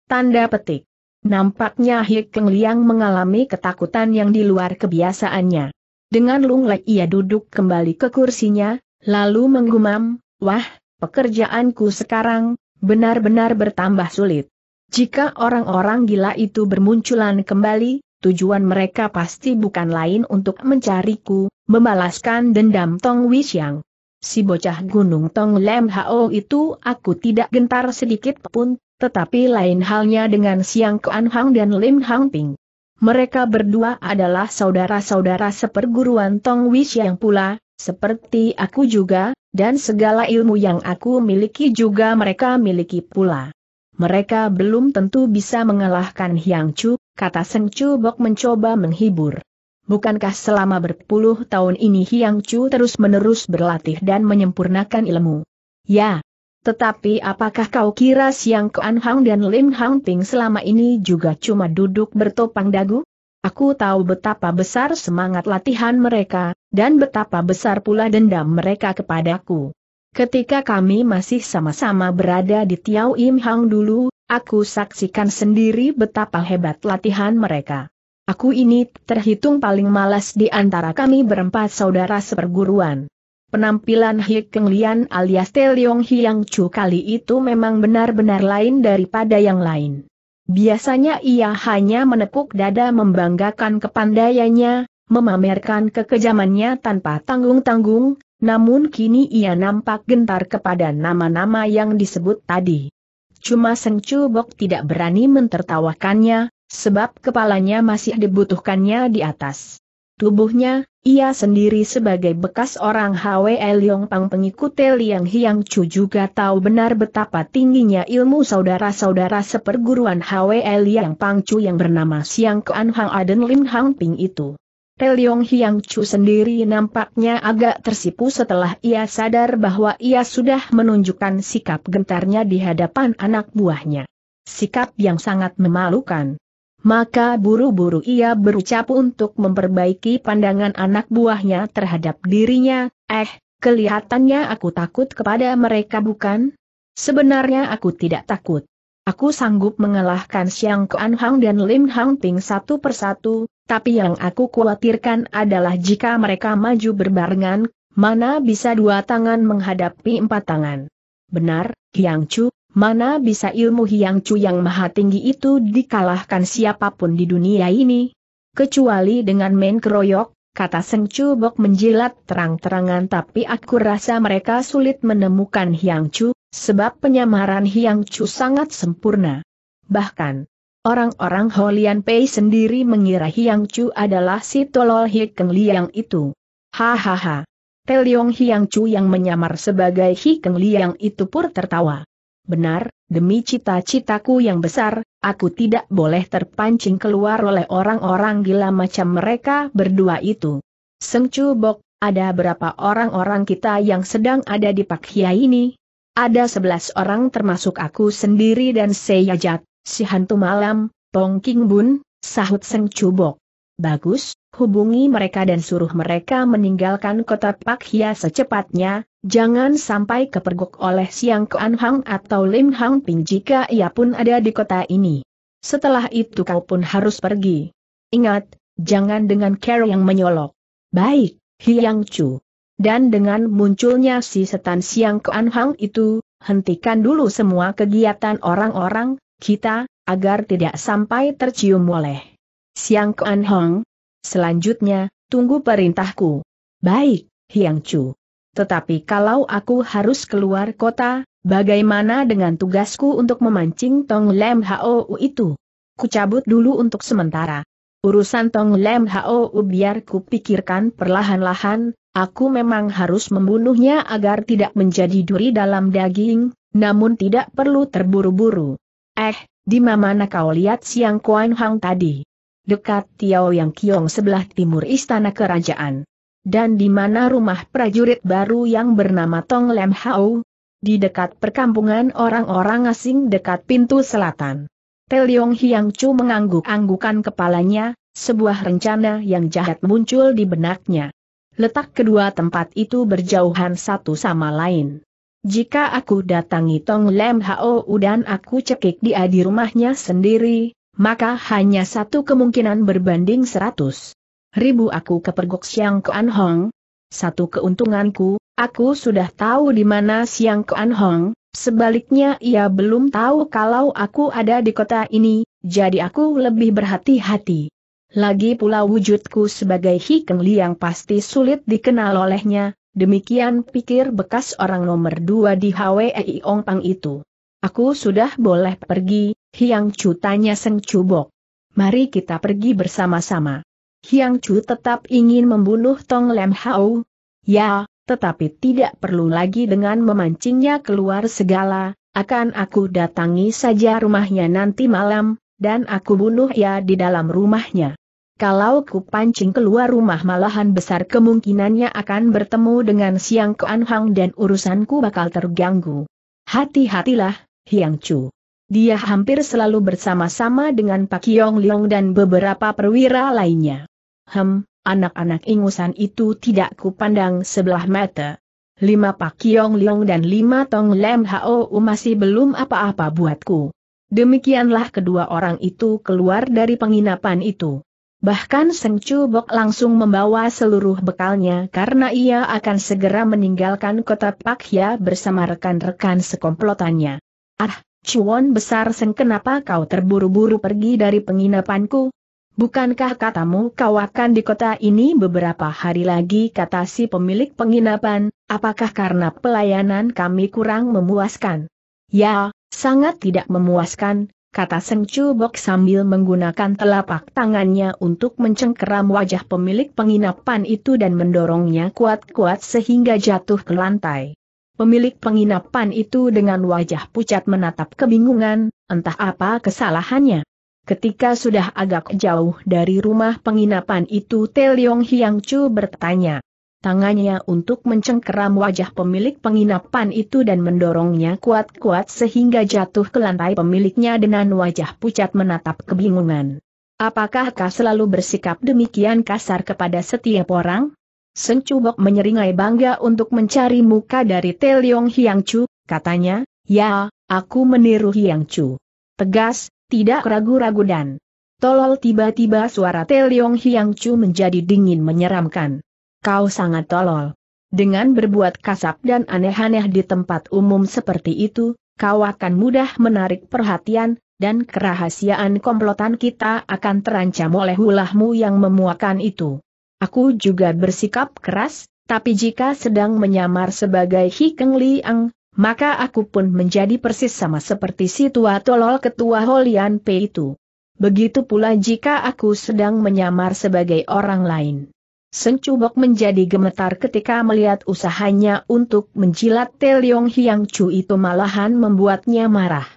Tanda petik. Nampaknya Hik Keng Liang mengalami ketakutan yang di luar kebiasaannya. Dengan lunglek ia duduk kembali ke kursinya, lalu menggumam, wah, pekerjaanku sekarang, benar-benar bertambah sulit. Jika orang-orang gila itu bermunculan kembali, tujuan mereka pasti bukan lain untuk mencariku, membalaskan dendam Tong Wixiang. Si bocah gunung Tong Lem Hao itu aku tidak gentar sedikit pun, tetapi lain halnya dengan Siang Kuan Hang dan Lim Hang Ting. Mereka berdua adalah saudara-saudara seperguruan Tong Wish yang pula, seperti aku juga, dan segala ilmu yang aku miliki juga mereka miliki pula. Mereka belum tentu bisa mengalahkan Hyang Chu, kata Seng Chu Bok mencoba menghibur. Bukankah selama berpuluh tahun ini Hyang Chu terus-menerus berlatih dan menyempurnakan ilmu? Ya, tetapi apakah kau kira Siang Kuan Hang dan Lim Hang Ting selama ini juga cuma duduk bertopang dagu? Aku tahu betapa besar semangat latihan mereka, dan betapa besar pula dendam mereka kepadaku. Ketika kami masih sama-sama berada di Tiau Im Hang dulu, aku saksikan sendiri betapa hebat latihan mereka. Aku ini terhitung paling malas di antara kami berempat saudara seperguruan. Penampilan Hikeng Keng Lian alias Teliong Hiang Chu kali itu memang benar-benar lain daripada yang lain. Biasanya ia hanya menepuk dada membanggakan kepandaiannya, memamerkan kekejamannya tanpa tanggung-tanggung, namun kini ia nampak gentar kepada nama-nama yang disebut tadi. Cuma Seng Chu Bok tidak berani mentertawakannya, sebab kepalanya masih dibutuhkannya di atas. Tubuhnya, ia sendiri sebagai bekas orang Hwe Leong Pang pengikut Liang Hiang Chu juga tahu benar betapa tingginya ilmu saudara-saudara seperguruan Hwe Liang Pang Chu yang bernama Siang Kuan Hang Aden Lim Hang Ping itu. Liang Hiang Chu sendiri nampaknya agak tersipu setelah ia sadar bahwa ia sudah menunjukkan sikap gentarnya di hadapan anak buahnya. Sikap yang sangat memalukan maka buru-buru ia berucap untuk memperbaiki pandangan anak buahnya terhadap dirinya, eh, kelihatannya aku takut kepada mereka bukan? Sebenarnya aku tidak takut. Aku sanggup mengalahkan Siang Kuan Hang dan Lim Hang Ping satu persatu, tapi yang aku khawatirkan adalah jika mereka maju berbarengan, mana bisa dua tangan menghadapi empat tangan. Benar, Yang Chu, mana bisa ilmu Hiang Chu yang maha tinggi itu dikalahkan siapapun di dunia ini? Kecuali dengan main keroyok, kata Seng Chu Bok menjilat terang-terangan tapi aku rasa mereka sulit menemukan Hiang Chu, sebab penyamaran Hiang Chu sangat sempurna. Bahkan, orang-orang Holian Pei sendiri mengira Hiang Chu adalah si tolol Hikeng Liang itu. Hahaha. Teliong Hiang Chu yang menyamar sebagai Hikeng Liang itu pur tertawa benar, demi cita-citaku yang besar, aku tidak boleh terpancing keluar oleh orang-orang gila macam mereka berdua itu. Seng Chu Bok, ada berapa orang-orang kita yang sedang ada di Pak Hia ini? Ada sebelas orang termasuk aku sendiri dan Seyajat, si hantu malam, Pong King Bun, sahut Seng Chu Bok. Bagus, hubungi mereka dan suruh mereka meninggalkan kota Pak Hia secepatnya, Jangan sampai kepergok oleh Siang Kuan Hang atau Lim Hang Ping jika ia pun ada di kota ini. Setelah itu kau pun harus pergi. Ingat, jangan dengan care yang menyolok. Baik, Hiang Chu. Dan dengan munculnya si setan Siang Kuan Hang itu, hentikan dulu semua kegiatan orang-orang, kita, agar tidak sampai tercium oleh Siang Kuan Hang. Selanjutnya, tunggu perintahku. Baik, Hiang Chu. Tetapi kalau aku harus keluar kota, bagaimana dengan tugasku untuk memancing Tong Lem Hou itu? Kucabut dulu untuk sementara. Urusan Tong Lem Hou biar pikirkan perlahan-lahan, Aku memang harus membunuhnya agar tidak menjadi duri dalam daging, namun tidak perlu terburu-buru. Eh, di mana kau lihat siang Kuan Hang tadi? Dekat Tiao Yang Kiong sebelah timur istana kerajaan. Dan di mana rumah prajurit baru yang bernama Tong Lem Hao? Di dekat perkampungan orang-orang asing dekat pintu selatan. Teliong Hiang Chu mengangguk-anggukan kepalanya, sebuah rencana yang jahat muncul di benaknya. Letak kedua tempat itu berjauhan satu sama lain. Jika aku datangi Tong Lem Hao dan aku cekik dia di rumahnya sendiri, maka hanya satu kemungkinan berbanding seratus ribu aku kepergok Siang Kuan Hong. Satu keuntunganku, aku sudah tahu di mana Siang Kuan Hong, sebaliknya ia belum tahu kalau aku ada di kota ini, jadi aku lebih berhati-hati. Lagi pula wujudku sebagai Hikeng yang pasti sulit dikenal olehnya, demikian pikir bekas orang nomor dua di Ong Pang itu. Aku sudah boleh pergi, Hiang Chu tanya Seng Mari kita pergi bersama-sama. Hiang Chu tetap ingin membunuh Tong Lem Hao. Ya, tetapi tidak perlu lagi dengan memancingnya keluar segala, akan aku datangi saja rumahnya nanti malam, dan aku bunuh ya di dalam rumahnya. Kalau ku pancing keluar rumah malahan besar kemungkinannya akan bertemu dengan Siang Kuan Hang dan urusanku bakal terganggu. Hati-hatilah, Hiang Chu. Dia hampir selalu bersama-sama dengan Pak Yong Leong dan beberapa perwira lainnya. Hem, anak-anak ingusan itu tidak kupandang sebelah mata. Lima Pak Yong Leong dan lima Tong Lem Hao masih belum apa-apa buatku. Demikianlah kedua orang itu keluar dari penginapan itu. Bahkan Seng Chu Bok langsung membawa seluruh bekalnya karena ia akan segera meninggalkan kota Pakhya bersama rekan-rekan sekomplotannya. Ah, Cuan besar seng kenapa kau terburu-buru pergi dari penginapanku? Bukankah katamu kau akan di kota ini beberapa hari lagi kata si pemilik penginapan, apakah karena pelayanan kami kurang memuaskan? Ya, sangat tidak memuaskan, kata Seng Cubok sambil menggunakan telapak tangannya untuk mencengkeram wajah pemilik penginapan itu dan mendorongnya kuat-kuat sehingga jatuh ke lantai. Pemilik penginapan itu dengan wajah pucat menatap kebingungan, entah apa kesalahannya. Ketika sudah agak jauh dari rumah penginapan itu Teliong Hiang Chu bertanya. Tangannya untuk mencengkeram wajah pemilik penginapan itu dan mendorongnya kuat-kuat sehingga jatuh ke lantai pemiliknya dengan wajah pucat menatap kebingungan. Apakah kau selalu bersikap demikian kasar kepada setiap orang? Sencubok menyeringai bangga untuk mencari muka dari Teliong Hiang Chu, katanya, ya, aku meniru Hiang Chu. Tegas, tidak ragu-ragu dan tolol tiba-tiba suara Teliong Hiang Chu menjadi dingin menyeramkan. Kau sangat tolol. Dengan berbuat kasap dan aneh-aneh di tempat umum seperti itu, kau akan mudah menarik perhatian, dan kerahasiaan komplotan kita akan terancam oleh ulahmu yang memuakan itu. Aku juga bersikap keras, tapi jika sedang menyamar sebagai Hikeng Liang, maka aku pun menjadi persis sama seperti si tua tolol ketua Holian P itu. Begitu pula jika aku sedang menyamar sebagai orang lain. Sencubok menjadi gemetar ketika melihat usahanya untuk menjilat Teliong Hiang Chu itu malahan membuatnya marah.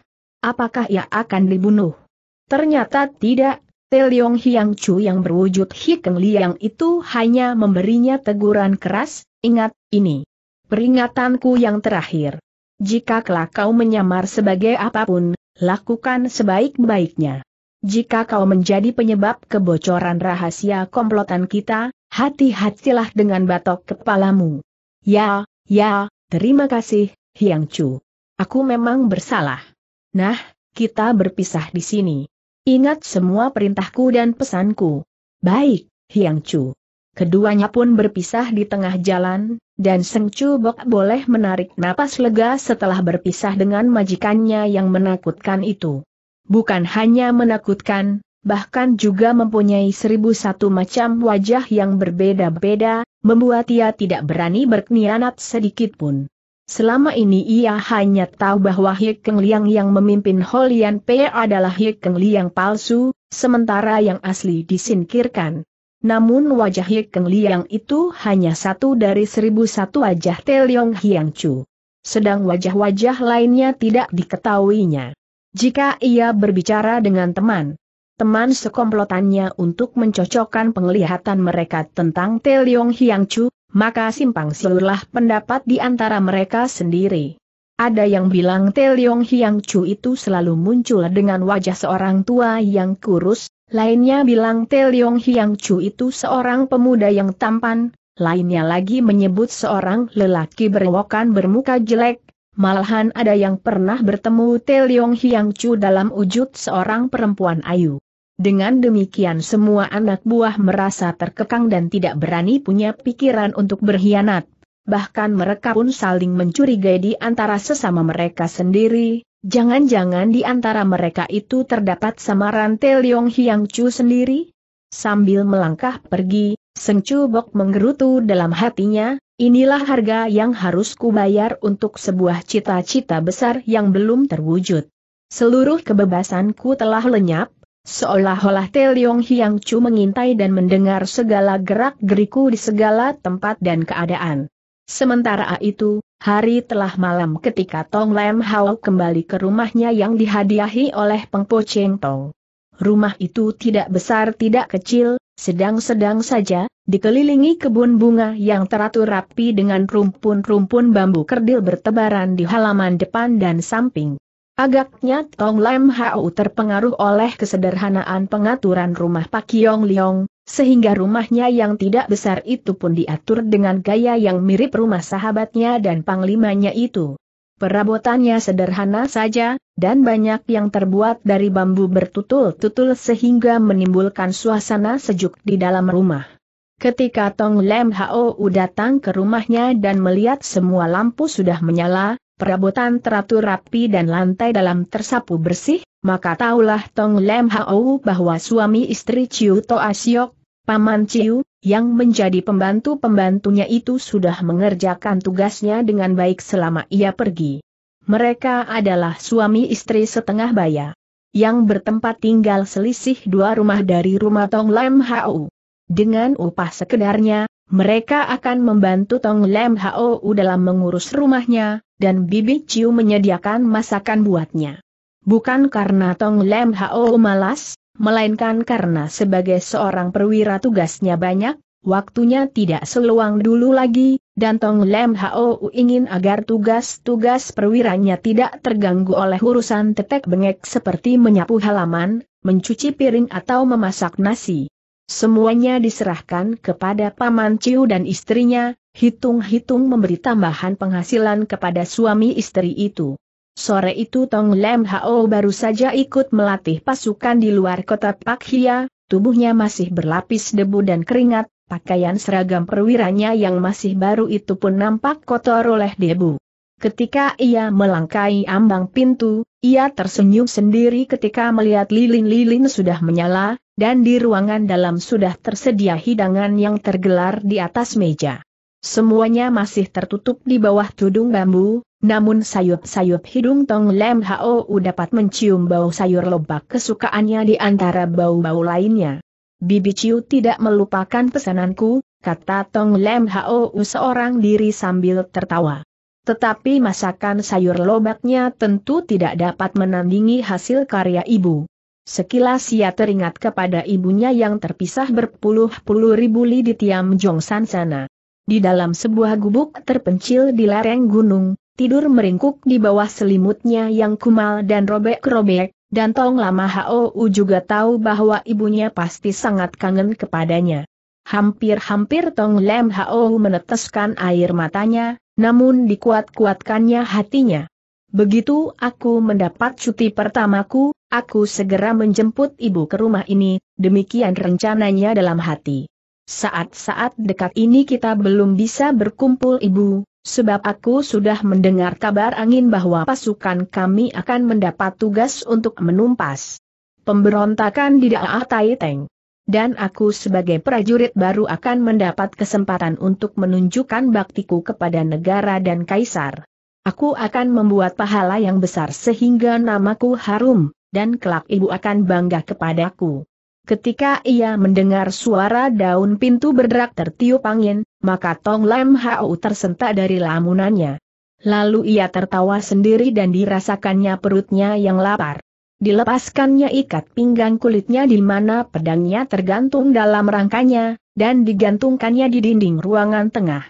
Apakah ia akan dibunuh? Ternyata tidak, Teliong Hiang Chu yang berwujud Hikeng Liang itu hanya memberinya teguran keras, ingat, ini peringatanku yang terakhir. Jika kelak kau menyamar sebagai apapun, lakukan sebaik-baiknya. Jika kau menjadi penyebab kebocoran rahasia komplotan kita, hati-hatilah dengan batok kepalamu. Ya, ya, terima kasih, Hiang Chu. Aku memang bersalah. Nah, kita berpisah di sini. Ingat semua perintahku dan pesanku. Baik, Hiang Chu. Keduanya pun berpisah di tengah jalan, dan Seng Chu Bok boleh menarik napas lega setelah berpisah dengan majikannya yang menakutkan itu. Bukan hanya menakutkan, bahkan juga mempunyai seribu satu macam wajah yang berbeda-beda, membuat ia tidak berani berkhianat sedikitpun. Selama ini ia hanya tahu bahwa Hik Keng Liang yang memimpin Holian P adalah Hik Keng Liang palsu, sementara yang asli disingkirkan. Namun wajah Hik Keng Liang itu hanya satu dari seribu satu wajah Teliong Hiang Chu. Sedang wajah-wajah lainnya tidak diketahuinya. Jika ia berbicara dengan teman, teman sekomplotannya untuk mencocokkan penglihatan mereka tentang Teliong Hiang Chu, maka simpang siurlah pendapat di antara mereka sendiri. Ada yang bilang Teliong Hiang Chu itu selalu muncul dengan wajah seorang tua yang kurus, lainnya bilang Teliong Hiang Chu itu seorang pemuda yang tampan, lainnya lagi menyebut seorang lelaki berwokan bermuka jelek, malahan ada yang pernah bertemu Teliong Hiang Chu dalam wujud seorang perempuan ayu. Dengan demikian semua anak buah merasa terkekang dan tidak berani punya pikiran untuk berkhianat. Bahkan mereka pun saling mencurigai di antara sesama mereka sendiri, jangan-jangan di antara mereka itu terdapat samaran Teliong Hiang Chu sendiri? Sambil melangkah pergi, Seng Chu Bok menggerutu dalam hatinya, inilah harga yang harus kubayar untuk sebuah cita-cita besar yang belum terwujud. Seluruh kebebasanku telah lenyap, Seolah-olah Te Leong Hiang Chu mengintai dan mendengar segala gerak-geriku di segala tempat dan keadaan. Sementara itu, hari telah malam ketika Tong Lam Hao kembali ke rumahnya yang dihadiahi oleh Peng Po Cheng Tong. Rumah itu tidak besar tidak kecil, sedang-sedang saja, dikelilingi kebun bunga yang teratur rapi dengan rumpun-rumpun bambu kerdil bertebaran di halaman depan dan samping. Agaknya Tong Lam Hau terpengaruh oleh kesederhanaan pengaturan rumah Pak Yong Leong, sehingga rumahnya yang tidak besar itu pun diatur dengan gaya yang mirip rumah sahabatnya dan panglimanya itu. Perabotannya sederhana saja, dan banyak yang terbuat dari bambu bertutul-tutul sehingga menimbulkan suasana sejuk di dalam rumah. Ketika Tong Lam Hau datang ke rumahnya dan melihat semua lampu sudah menyala, perabotan teratur rapi dan lantai dalam tersapu bersih, maka taulah Tong Lem Hao bahwa suami istri Ciu To Asyok, Paman Ciu, yang menjadi pembantu-pembantunya itu sudah mengerjakan tugasnya dengan baik selama ia pergi. Mereka adalah suami istri setengah baya yang bertempat tinggal selisih dua rumah dari rumah Tong Lem Hau. Dengan upah sekedarnya, mereka akan membantu Tong Lem Hao dalam mengurus rumahnya, dan Bibi Chiu menyediakan masakan buatnya. Bukan karena Tong Lem Hao malas, melainkan karena sebagai seorang perwira tugasnya banyak, waktunya tidak seluang dulu lagi, dan Tong Lem Hao ingin agar tugas-tugas perwiranya tidak terganggu oleh urusan tetek bengek seperti menyapu halaman, mencuci piring atau memasak nasi. Semuanya diserahkan kepada Paman Ciu dan istrinya, hitung-hitung memberi tambahan penghasilan kepada suami istri itu. Sore itu Tong Lem Hao baru saja ikut melatih pasukan di luar kota Pak Hia, tubuhnya masih berlapis debu dan keringat, pakaian seragam perwiranya yang masih baru itu pun nampak kotor oleh debu. Ketika ia melangkai ambang pintu, ia tersenyum sendiri ketika melihat lilin-lilin sudah menyala, dan di ruangan dalam sudah tersedia hidangan yang tergelar di atas meja. Semuanya masih tertutup di bawah tudung bambu, namun sayup-sayup hidung Tong Lem Hao dapat mencium bau sayur lobak kesukaannya di antara bau-bau lainnya. Bibi Ciu tidak melupakan pesananku, kata Tong Lem Hao seorang diri sambil tertawa. Tetapi masakan sayur lobaknya tentu tidak dapat menandingi hasil karya ibu. Sekilas ia teringat kepada ibunya yang terpisah berpuluh-puluh ribu li di Tiam Jongsan sana. Di dalam sebuah gubuk terpencil di lereng gunung, tidur meringkuk di bawah selimutnya yang kumal dan robek-robek, dan Tong Lama Hou juga tahu bahwa ibunya pasti sangat kangen kepadanya. Hampir-hampir Tong Lem Hou meneteskan air matanya, namun dikuat-kuatkannya hatinya. Begitu aku mendapat cuti pertamaku, aku segera menjemput ibu ke rumah ini, demikian rencananya dalam hati. Saat-saat dekat ini kita belum bisa berkumpul ibu, sebab aku sudah mendengar kabar angin bahwa pasukan kami akan mendapat tugas untuk menumpas pemberontakan di daerah Taiteng. Dan aku sebagai prajurit baru akan mendapat kesempatan untuk menunjukkan baktiku kepada negara dan kaisar. Aku akan membuat pahala yang besar sehingga namaku harum, dan kelak ibu akan bangga kepadaku. Ketika ia mendengar suara daun pintu berderak tertiup angin, maka Tong Lam Hau tersentak dari lamunannya. Lalu ia tertawa sendiri dan dirasakannya perutnya yang lapar. Dilepaskannya ikat pinggang kulitnya di mana pedangnya tergantung dalam rangkanya, dan digantungkannya di dinding ruangan tengah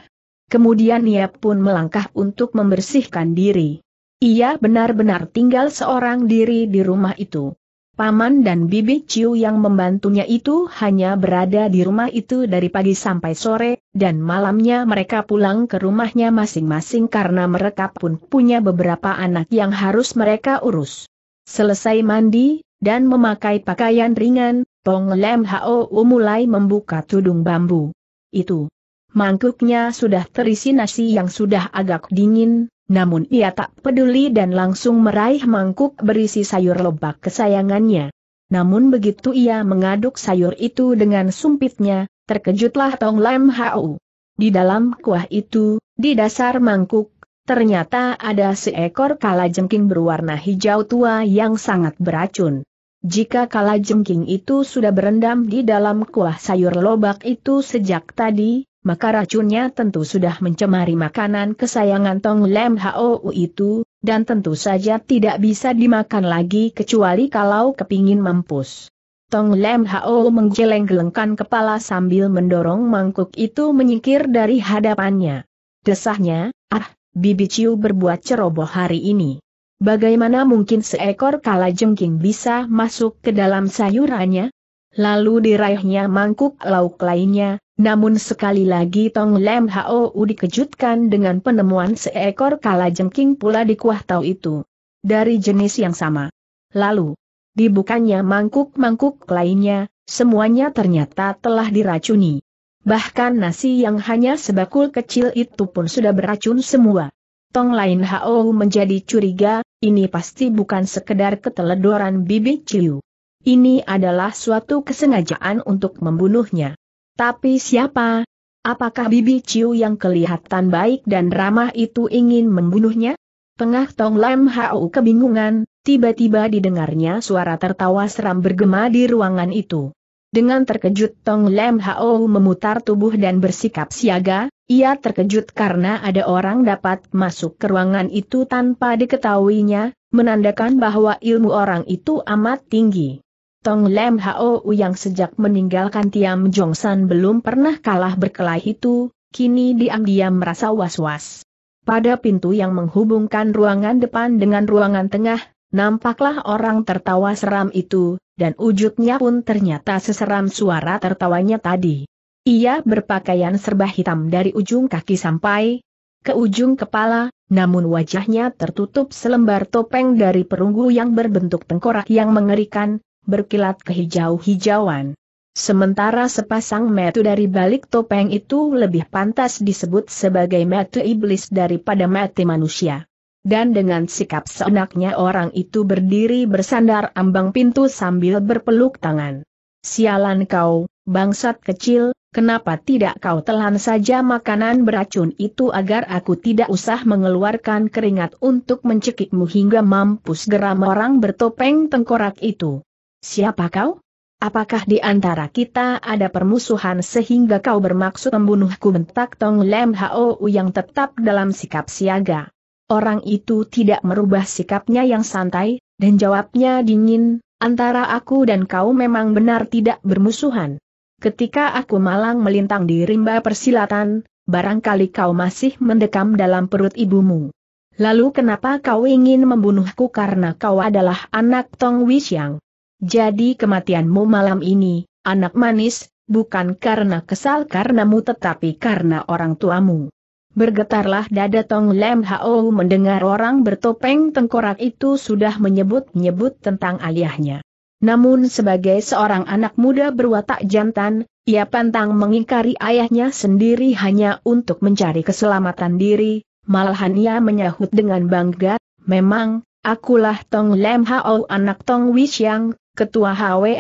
kemudian ia pun melangkah untuk membersihkan diri. Ia benar-benar tinggal seorang diri di rumah itu. Paman dan Bibi Ciu yang membantunya itu hanya berada di rumah itu dari pagi sampai sore, dan malamnya mereka pulang ke rumahnya masing-masing karena mereka pun punya beberapa anak yang harus mereka urus. Selesai mandi, dan memakai pakaian ringan, Tong Lem Hao mulai membuka tudung bambu. Itu, Mangkuknya sudah terisi nasi yang sudah agak dingin, namun ia tak peduli dan langsung meraih mangkuk berisi sayur lobak kesayangannya. Namun begitu ia mengaduk sayur itu dengan sumpitnya, terkejutlah Tong Lam Hau. Di dalam kuah itu, di dasar mangkuk, ternyata ada seekor kalajengking berwarna hijau tua yang sangat beracun. Jika kalajengking itu sudah berendam di dalam kuah sayur lobak itu sejak tadi, maka racunnya tentu sudah mencemari makanan kesayangan Tong Lem Hou itu, dan tentu saja tidak bisa dimakan lagi kecuali kalau kepingin mampus. Tong Lem Hao menggeleng-gelengkan kepala sambil mendorong mangkuk itu menyingkir dari hadapannya. Desahnya, ah, Bibi Ciu berbuat ceroboh hari ini. Bagaimana mungkin seekor kala jengking bisa masuk ke dalam sayurannya? Lalu diraihnya mangkuk lauk lainnya, namun sekali lagi Tong Lem Hao dikejutkan dengan penemuan seekor kalajengking pula di kuah tau itu. Dari jenis yang sama. Lalu, dibukanya mangkuk-mangkuk lainnya, semuanya ternyata telah diracuni. Bahkan nasi yang hanya sebakul kecil itu pun sudah beracun semua. Tong Lain Hao menjadi curiga, ini pasti bukan sekedar keteledoran Bibi ciu. Ini adalah suatu kesengajaan untuk membunuhnya. Tapi siapa? Apakah Bibi Ciu yang kelihatan baik dan ramah itu ingin membunuhnya? Tengah Tong Lam Hau kebingungan, tiba-tiba didengarnya suara tertawa seram bergema di ruangan itu. Dengan terkejut Tong Lam Hau memutar tubuh dan bersikap siaga, ia terkejut karena ada orang dapat masuk ke ruangan itu tanpa diketahuinya, menandakan bahwa ilmu orang itu amat tinggi. Tong Lem Hao yang sejak meninggalkan Tiam San belum pernah kalah berkelahi itu, kini diam-diam merasa was-was. Pada pintu yang menghubungkan ruangan depan dengan ruangan tengah, nampaklah orang tertawa seram itu, dan wujudnya pun ternyata seseram suara tertawanya tadi. Ia berpakaian serba hitam dari ujung kaki sampai ke ujung kepala, namun wajahnya tertutup selembar topeng dari perunggu yang berbentuk tengkorak yang mengerikan, berkilat kehijau-hijauan. Sementara sepasang metu dari balik topeng itu lebih pantas disebut sebagai metu iblis daripada metu manusia. Dan dengan sikap seenaknya orang itu berdiri bersandar ambang pintu sambil berpeluk tangan. Sialan kau, bangsat kecil, kenapa tidak kau telan saja makanan beracun itu agar aku tidak usah mengeluarkan keringat untuk mencekikmu hingga mampus geram orang bertopeng tengkorak itu. Siapa kau? Apakah di antara kita ada permusuhan sehingga kau bermaksud membunuhku bentak Tong Lem Hou yang tetap dalam sikap siaga? Orang itu tidak merubah sikapnya yang santai, dan jawabnya dingin, antara aku dan kau memang benar tidak bermusuhan. Ketika aku malang melintang di rimba persilatan, barangkali kau masih mendekam dalam perut ibumu. Lalu kenapa kau ingin membunuhku karena kau adalah anak Tong yang jadi kematianmu malam ini, anak manis, bukan karena kesal karenamu tetapi karena orang tuamu. Bergetarlah dada Tong Lem Hao mendengar orang bertopeng tengkorak itu sudah menyebut-nyebut tentang ayahnya. Namun sebagai seorang anak muda berwatak jantan, ia pantang mengingkari ayahnya sendiri hanya untuk mencari keselamatan diri, malahan ia menyahut dengan bangga, memang, akulah Tong Lem Hao anak Tong yang ketua HWE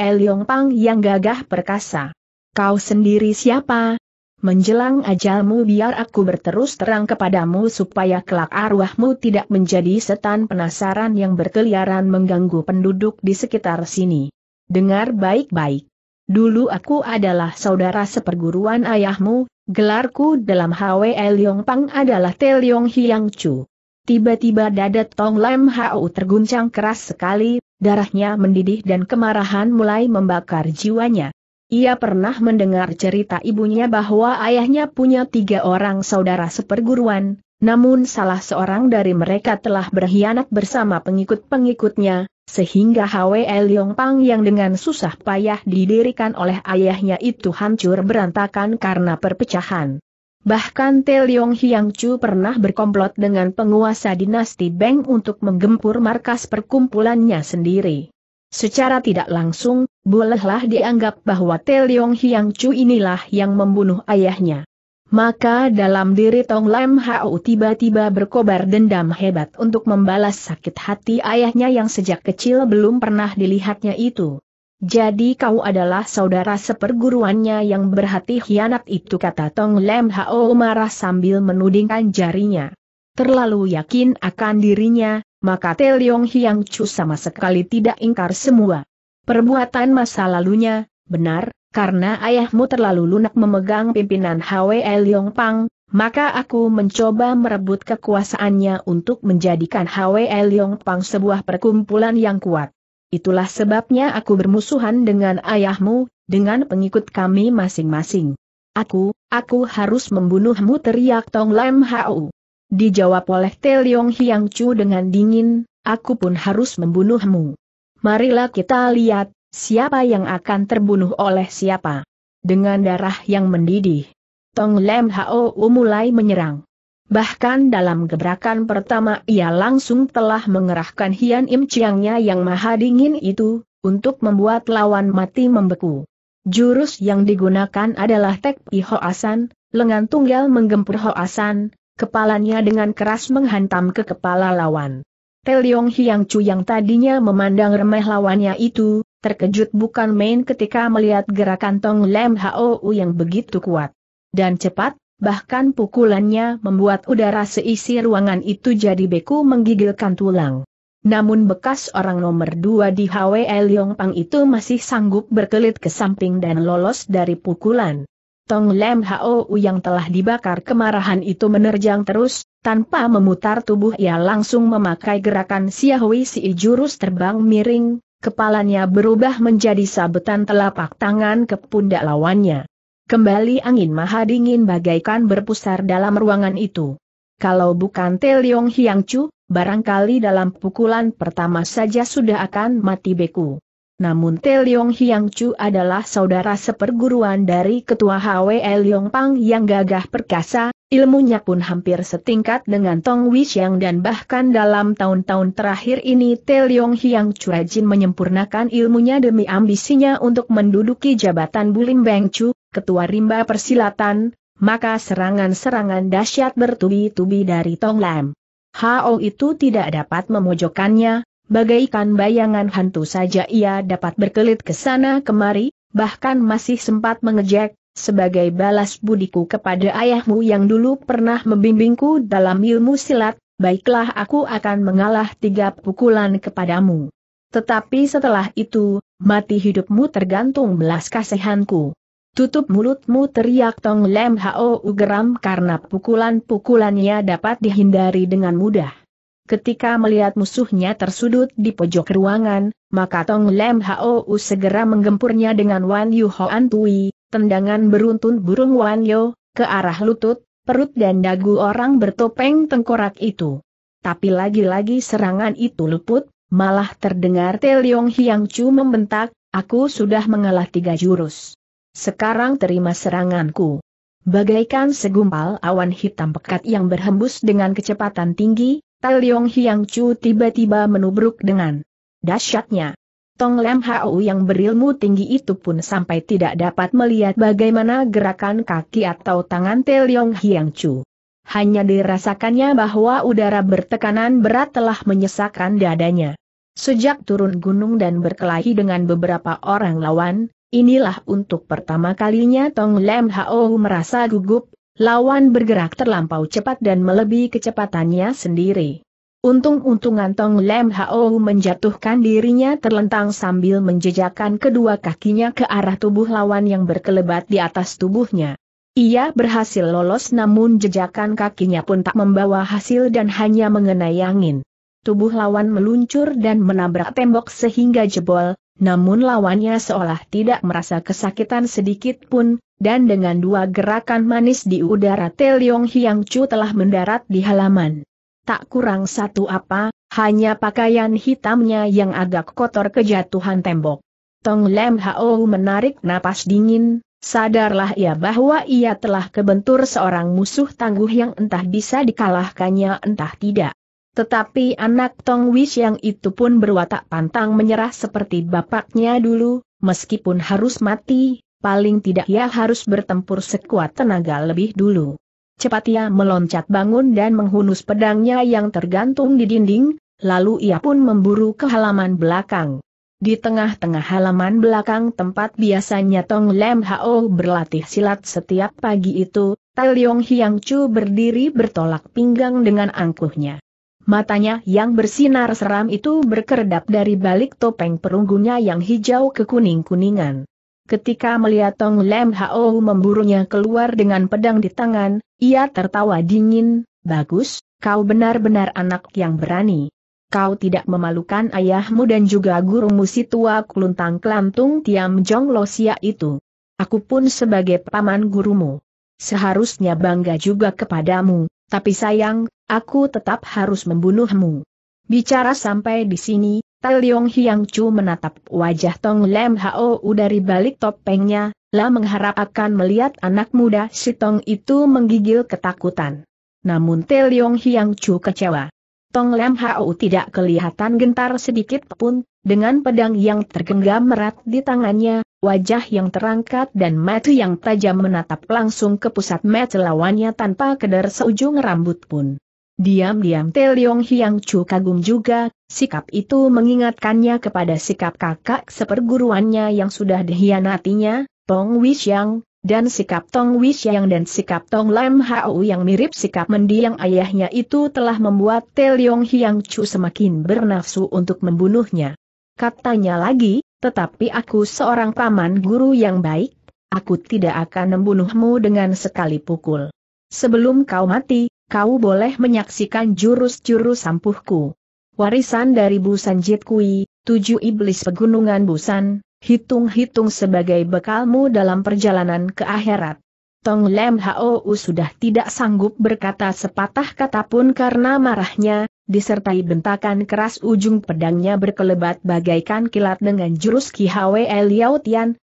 Pang yang gagah perkasa. Kau sendiri siapa? Menjelang ajalmu biar aku berterus terang kepadamu supaya kelak arwahmu tidak menjadi setan penasaran yang berkeliaran mengganggu penduduk di sekitar sini. Dengar baik-baik. Dulu aku adalah saudara seperguruan ayahmu, gelarku dalam HWE Pang adalah Te Leong Hiang Chu. Tiba-tiba dada Tong lem Hau terguncang keras sekali, darahnya mendidih dan kemarahan mulai membakar jiwanya. Ia pernah mendengar cerita ibunya bahwa ayahnya punya tiga orang saudara seperguruan, namun salah seorang dari mereka telah berkhianat bersama pengikut-pengikutnya, sehingga El Yong Pang yang dengan susah payah didirikan oleh ayahnya itu hancur berantakan karena perpecahan. Bahkan Teliong Hiang Chu pernah berkomplot dengan penguasa dinasti Beng untuk menggempur markas perkumpulannya sendiri. Secara tidak langsung, bolehlah dianggap bahwa Teliong Hiang Chu inilah yang membunuh ayahnya. Maka dalam diri Tong Lam Hao tiba-tiba berkobar dendam hebat untuk membalas sakit hati ayahnya yang sejak kecil belum pernah dilihatnya itu. Jadi kau adalah saudara seperguruannya yang berhati hianat itu kata Tong Lem Hao marah sambil menudingkan jarinya. Terlalu yakin akan dirinya, maka Leong Hiang Chu sama sekali tidak ingkar semua. Perbuatan masa lalunya, benar, karena ayahmu terlalu lunak memegang pimpinan Hwe Leong Pang, maka aku mencoba merebut kekuasaannya untuk menjadikan Hwe Leong Pang sebuah perkumpulan yang kuat. Itulah sebabnya aku bermusuhan dengan ayahmu, dengan pengikut kami masing-masing. Aku, aku harus membunuhmu teriak Tong Lam Hau. Dijawab oleh Leong Hiang Chu dengan dingin, aku pun harus membunuhmu. Marilah kita lihat, siapa yang akan terbunuh oleh siapa. Dengan darah yang mendidih, Tong Lam Hau mulai menyerang. Bahkan dalam gebrakan pertama ia langsung telah mengerahkan Hian Im Chiangnya yang maha dingin itu, untuk membuat lawan mati membeku. Jurus yang digunakan adalah Tek Pi Hoasan, lengan tunggal menggempur Hoasan, kepalanya dengan keras menghantam ke kepala lawan. Teliong Hiang Chu yang tadinya memandang remeh lawannya itu, terkejut bukan main ketika melihat gerakan Tong Lem Hou yang begitu kuat. Dan cepat, bahkan pukulannya membuat udara seisi ruangan itu jadi beku menggigilkan tulang. Namun bekas orang nomor dua di HWL Pang itu masih sanggup berkelit ke samping dan lolos dari pukulan. Tong Lem Hou yang telah dibakar kemarahan itu menerjang terus, tanpa memutar tubuh ia langsung memakai gerakan Siahui Si jurus terbang miring, kepalanya berubah menjadi sabetan telapak tangan ke pundak lawannya. Kembali angin maha dingin bagaikan berpusar dalam ruangan itu. Kalau bukan Teliong Hiang Chu, barangkali dalam pukulan pertama saja sudah akan mati beku. Namun Te Leong Hiang Chu adalah saudara seperguruan dari ketua HWE Leong Pang yang gagah perkasa, ilmunya pun hampir setingkat dengan Tong Wishang dan bahkan dalam tahun-tahun terakhir ini Te Leong Hiang Chu rajin menyempurnakan ilmunya demi ambisinya untuk menduduki jabatan Bulim Beng Chu, ketua rimba persilatan, maka serangan-serangan dahsyat bertubi-tubi dari Tong Lam. Hao itu tidak dapat memojokkannya, bagaikan bayangan hantu saja ia dapat berkelit ke sana kemari, bahkan masih sempat mengejek, sebagai balas budiku kepada ayahmu yang dulu pernah membimbingku dalam ilmu silat, baiklah aku akan mengalah tiga pukulan kepadamu. Tetapi setelah itu, mati hidupmu tergantung belas kasihanku. Tutup mulutmu teriak Tong Lem Hao geram karena pukulan-pukulannya dapat dihindari dengan mudah. Ketika melihat musuhnya tersudut di pojok ruangan, maka Tong Lem Hou segera menggempurnya dengan Wan Yu Hoan Tui, tendangan beruntun burung Wan Yo, ke arah lutut, perut dan dagu orang bertopeng tengkorak itu. Tapi lagi-lagi serangan itu luput, malah terdengar Te Leong Hiang Chu membentak, aku sudah mengalah tiga jurus. Sekarang terima seranganku. Bagaikan segumpal awan hitam pekat yang berhembus dengan kecepatan tinggi, Tai Leong Hiang Chu tiba-tiba menubruk dengan dahsyatnya. Tong Lam Hao yang berilmu tinggi itu pun sampai tidak dapat melihat bagaimana gerakan kaki atau tangan Tai Leong Hiang Chu. Hanya dirasakannya bahwa udara bertekanan berat telah menyesakkan dadanya. Sejak turun gunung dan berkelahi dengan beberapa orang lawan, inilah untuk pertama kalinya Tong Lem Hao merasa gugup, Lawan bergerak terlampau cepat dan melebihi kecepatannya sendiri. Untung-untungan Tong Lem Hao menjatuhkan dirinya terlentang sambil menjejakkan kedua kakinya ke arah tubuh lawan yang berkelebat di atas tubuhnya. Ia berhasil lolos namun jejakan kakinya pun tak membawa hasil dan hanya mengenai angin. Tubuh lawan meluncur dan menabrak tembok sehingga jebol, namun lawannya seolah tidak merasa kesakitan sedikit pun, dan dengan dua gerakan manis di udara Teliong Hiang Chu telah mendarat di halaman. Tak kurang satu apa, hanya pakaian hitamnya yang agak kotor kejatuhan tembok. Tong Lem Hao menarik napas dingin, sadarlah ia bahwa ia telah kebentur seorang musuh tangguh yang entah bisa dikalahkannya entah tidak. Tetapi anak Tong Wish yang itu pun berwatak pantang menyerah seperti bapaknya dulu, meskipun harus mati, paling tidak ia harus bertempur sekuat tenaga lebih dulu. Cepat ia meloncat bangun dan menghunus pedangnya yang tergantung di dinding, lalu ia pun memburu ke halaman belakang. Di tengah-tengah halaman belakang tempat biasanya Tong Lem Hao berlatih silat setiap pagi itu, Tai Leong Hiang Chu berdiri bertolak pinggang dengan angkuhnya. Matanya yang bersinar seram itu berkedap dari balik topeng perunggunya yang hijau kekuning-kuningan. Ketika melihat Tong Lem Hao memburunya keluar dengan pedang di tangan, ia tertawa dingin, bagus, kau benar-benar anak yang berani. Kau tidak memalukan ayahmu dan juga gurumu si tua kuluntang kelantung Tiam Jong Sia itu. Aku pun sebagai paman gurumu. Seharusnya bangga juga kepadamu, tapi sayang, aku tetap harus membunuhmu. Bicara sampai di sini, Tai Leong Hiang Chu menatap wajah Tong Lem Hao dari balik topengnya, lah mengharap akan melihat anak muda si Tong itu menggigil ketakutan. Namun Tai Leong Hiang Chu kecewa. Tong Lem Hao tidak kelihatan gentar sedikit pun, dengan pedang yang tergenggam erat di tangannya, wajah yang terangkat dan mata yang tajam menatap langsung ke pusat mata lawannya tanpa kedar seujung rambut pun. Diam-diam Teliong Hiang Chu kagum juga, sikap itu mengingatkannya kepada sikap kakak seperguruannya yang sudah dihianatinya, Tong Wishyang, dan sikap Tong Wishyang dan sikap Tong Lam Hau yang mirip sikap mendiang ayahnya itu telah membuat Teliong Hiang Chu semakin bernafsu untuk membunuhnya. Katanya lagi, tetapi aku seorang paman guru yang baik, aku tidak akan membunuhmu dengan sekali pukul. Sebelum kau mati, kau boleh menyaksikan jurus-jurus sampuhku. Warisan dari Busan Jit Kui, tujuh iblis pegunungan Busan, hitung-hitung sebagai bekalmu dalam perjalanan ke akhirat. Tong Lem Hou sudah tidak sanggup berkata sepatah kata pun karena marahnya, disertai bentakan keras ujung pedangnya berkelebat bagaikan kilat dengan jurus Ki Hwe Liao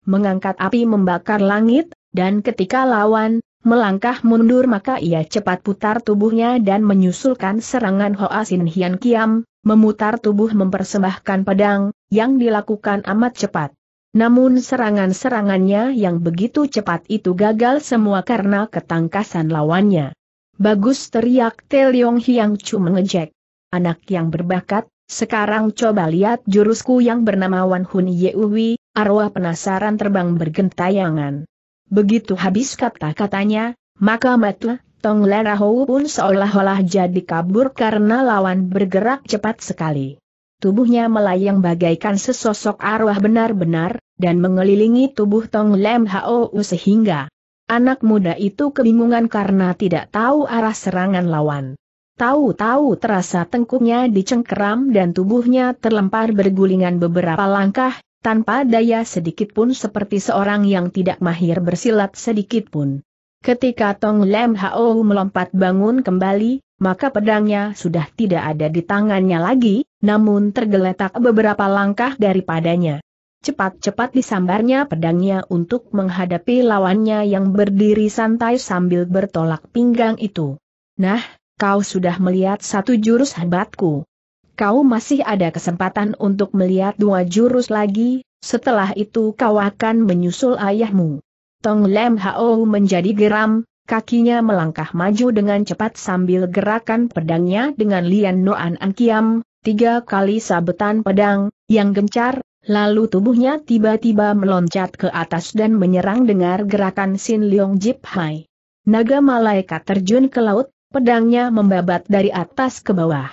mengangkat api membakar langit, dan ketika lawan, melangkah mundur maka ia cepat putar tubuhnya dan menyusulkan serangan Hoa Sin Hian Kiam, memutar tubuh mempersembahkan pedang, yang dilakukan amat cepat. Namun serangan-serangannya yang begitu cepat itu gagal semua karena ketangkasan lawannya. Bagus teriak Teliong Hiang Chu mengejek. Anak yang berbakat, sekarang coba lihat jurusku yang bernama Wan Hun Yewi, arwah penasaran terbang bergentayangan. Begitu habis kata-katanya, maka Matu, Tong Lerahou pun seolah-olah jadi kabur karena lawan bergerak cepat sekali. Tubuhnya melayang bagaikan sesosok arwah benar-benar, dan mengelilingi tubuh Tong Lem Hou sehingga anak muda itu kebingungan karena tidak tahu arah serangan lawan. Tahu-tahu terasa tengkuknya dicengkeram dan tubuhnya terlempar bergulingan beberapa langkah, tanpa daya sedikit pun seperti seorang yang tidak mahir bersilat sedikit pun. Ketika Tong Lem Hao melompat bangun kembali, maka pedangnya sudah tidak ada di tangannya lagi, namun tergeletak beberapa langkah daripadanya. Cepat-cepat disambarnya pedangnya untuk menghadapi lawannya yang berdiri santai sambil bertolak pinggang itu. Nah, kau sudah melihat satu jurus hebatku. Kau masih ada kesempatan untuk melihat dua jurus lagi, setelah itu kau akan menyusul ayahmu. Tong Lem Hao menjadi geram, kakinya melangkah maju dengan cepat sambil gerakan pedangnya dengan Lian Noan Angkiam, tiga kali sabetan pedang, yang gencar, lalu tubuhnya tiba-tiba meloncat ke atas dan menyerang dengar gerakan Sin Leong Jip Hai. Naga malaikat terjun ke laut, Pedangnya membabat dari atas ke bawah.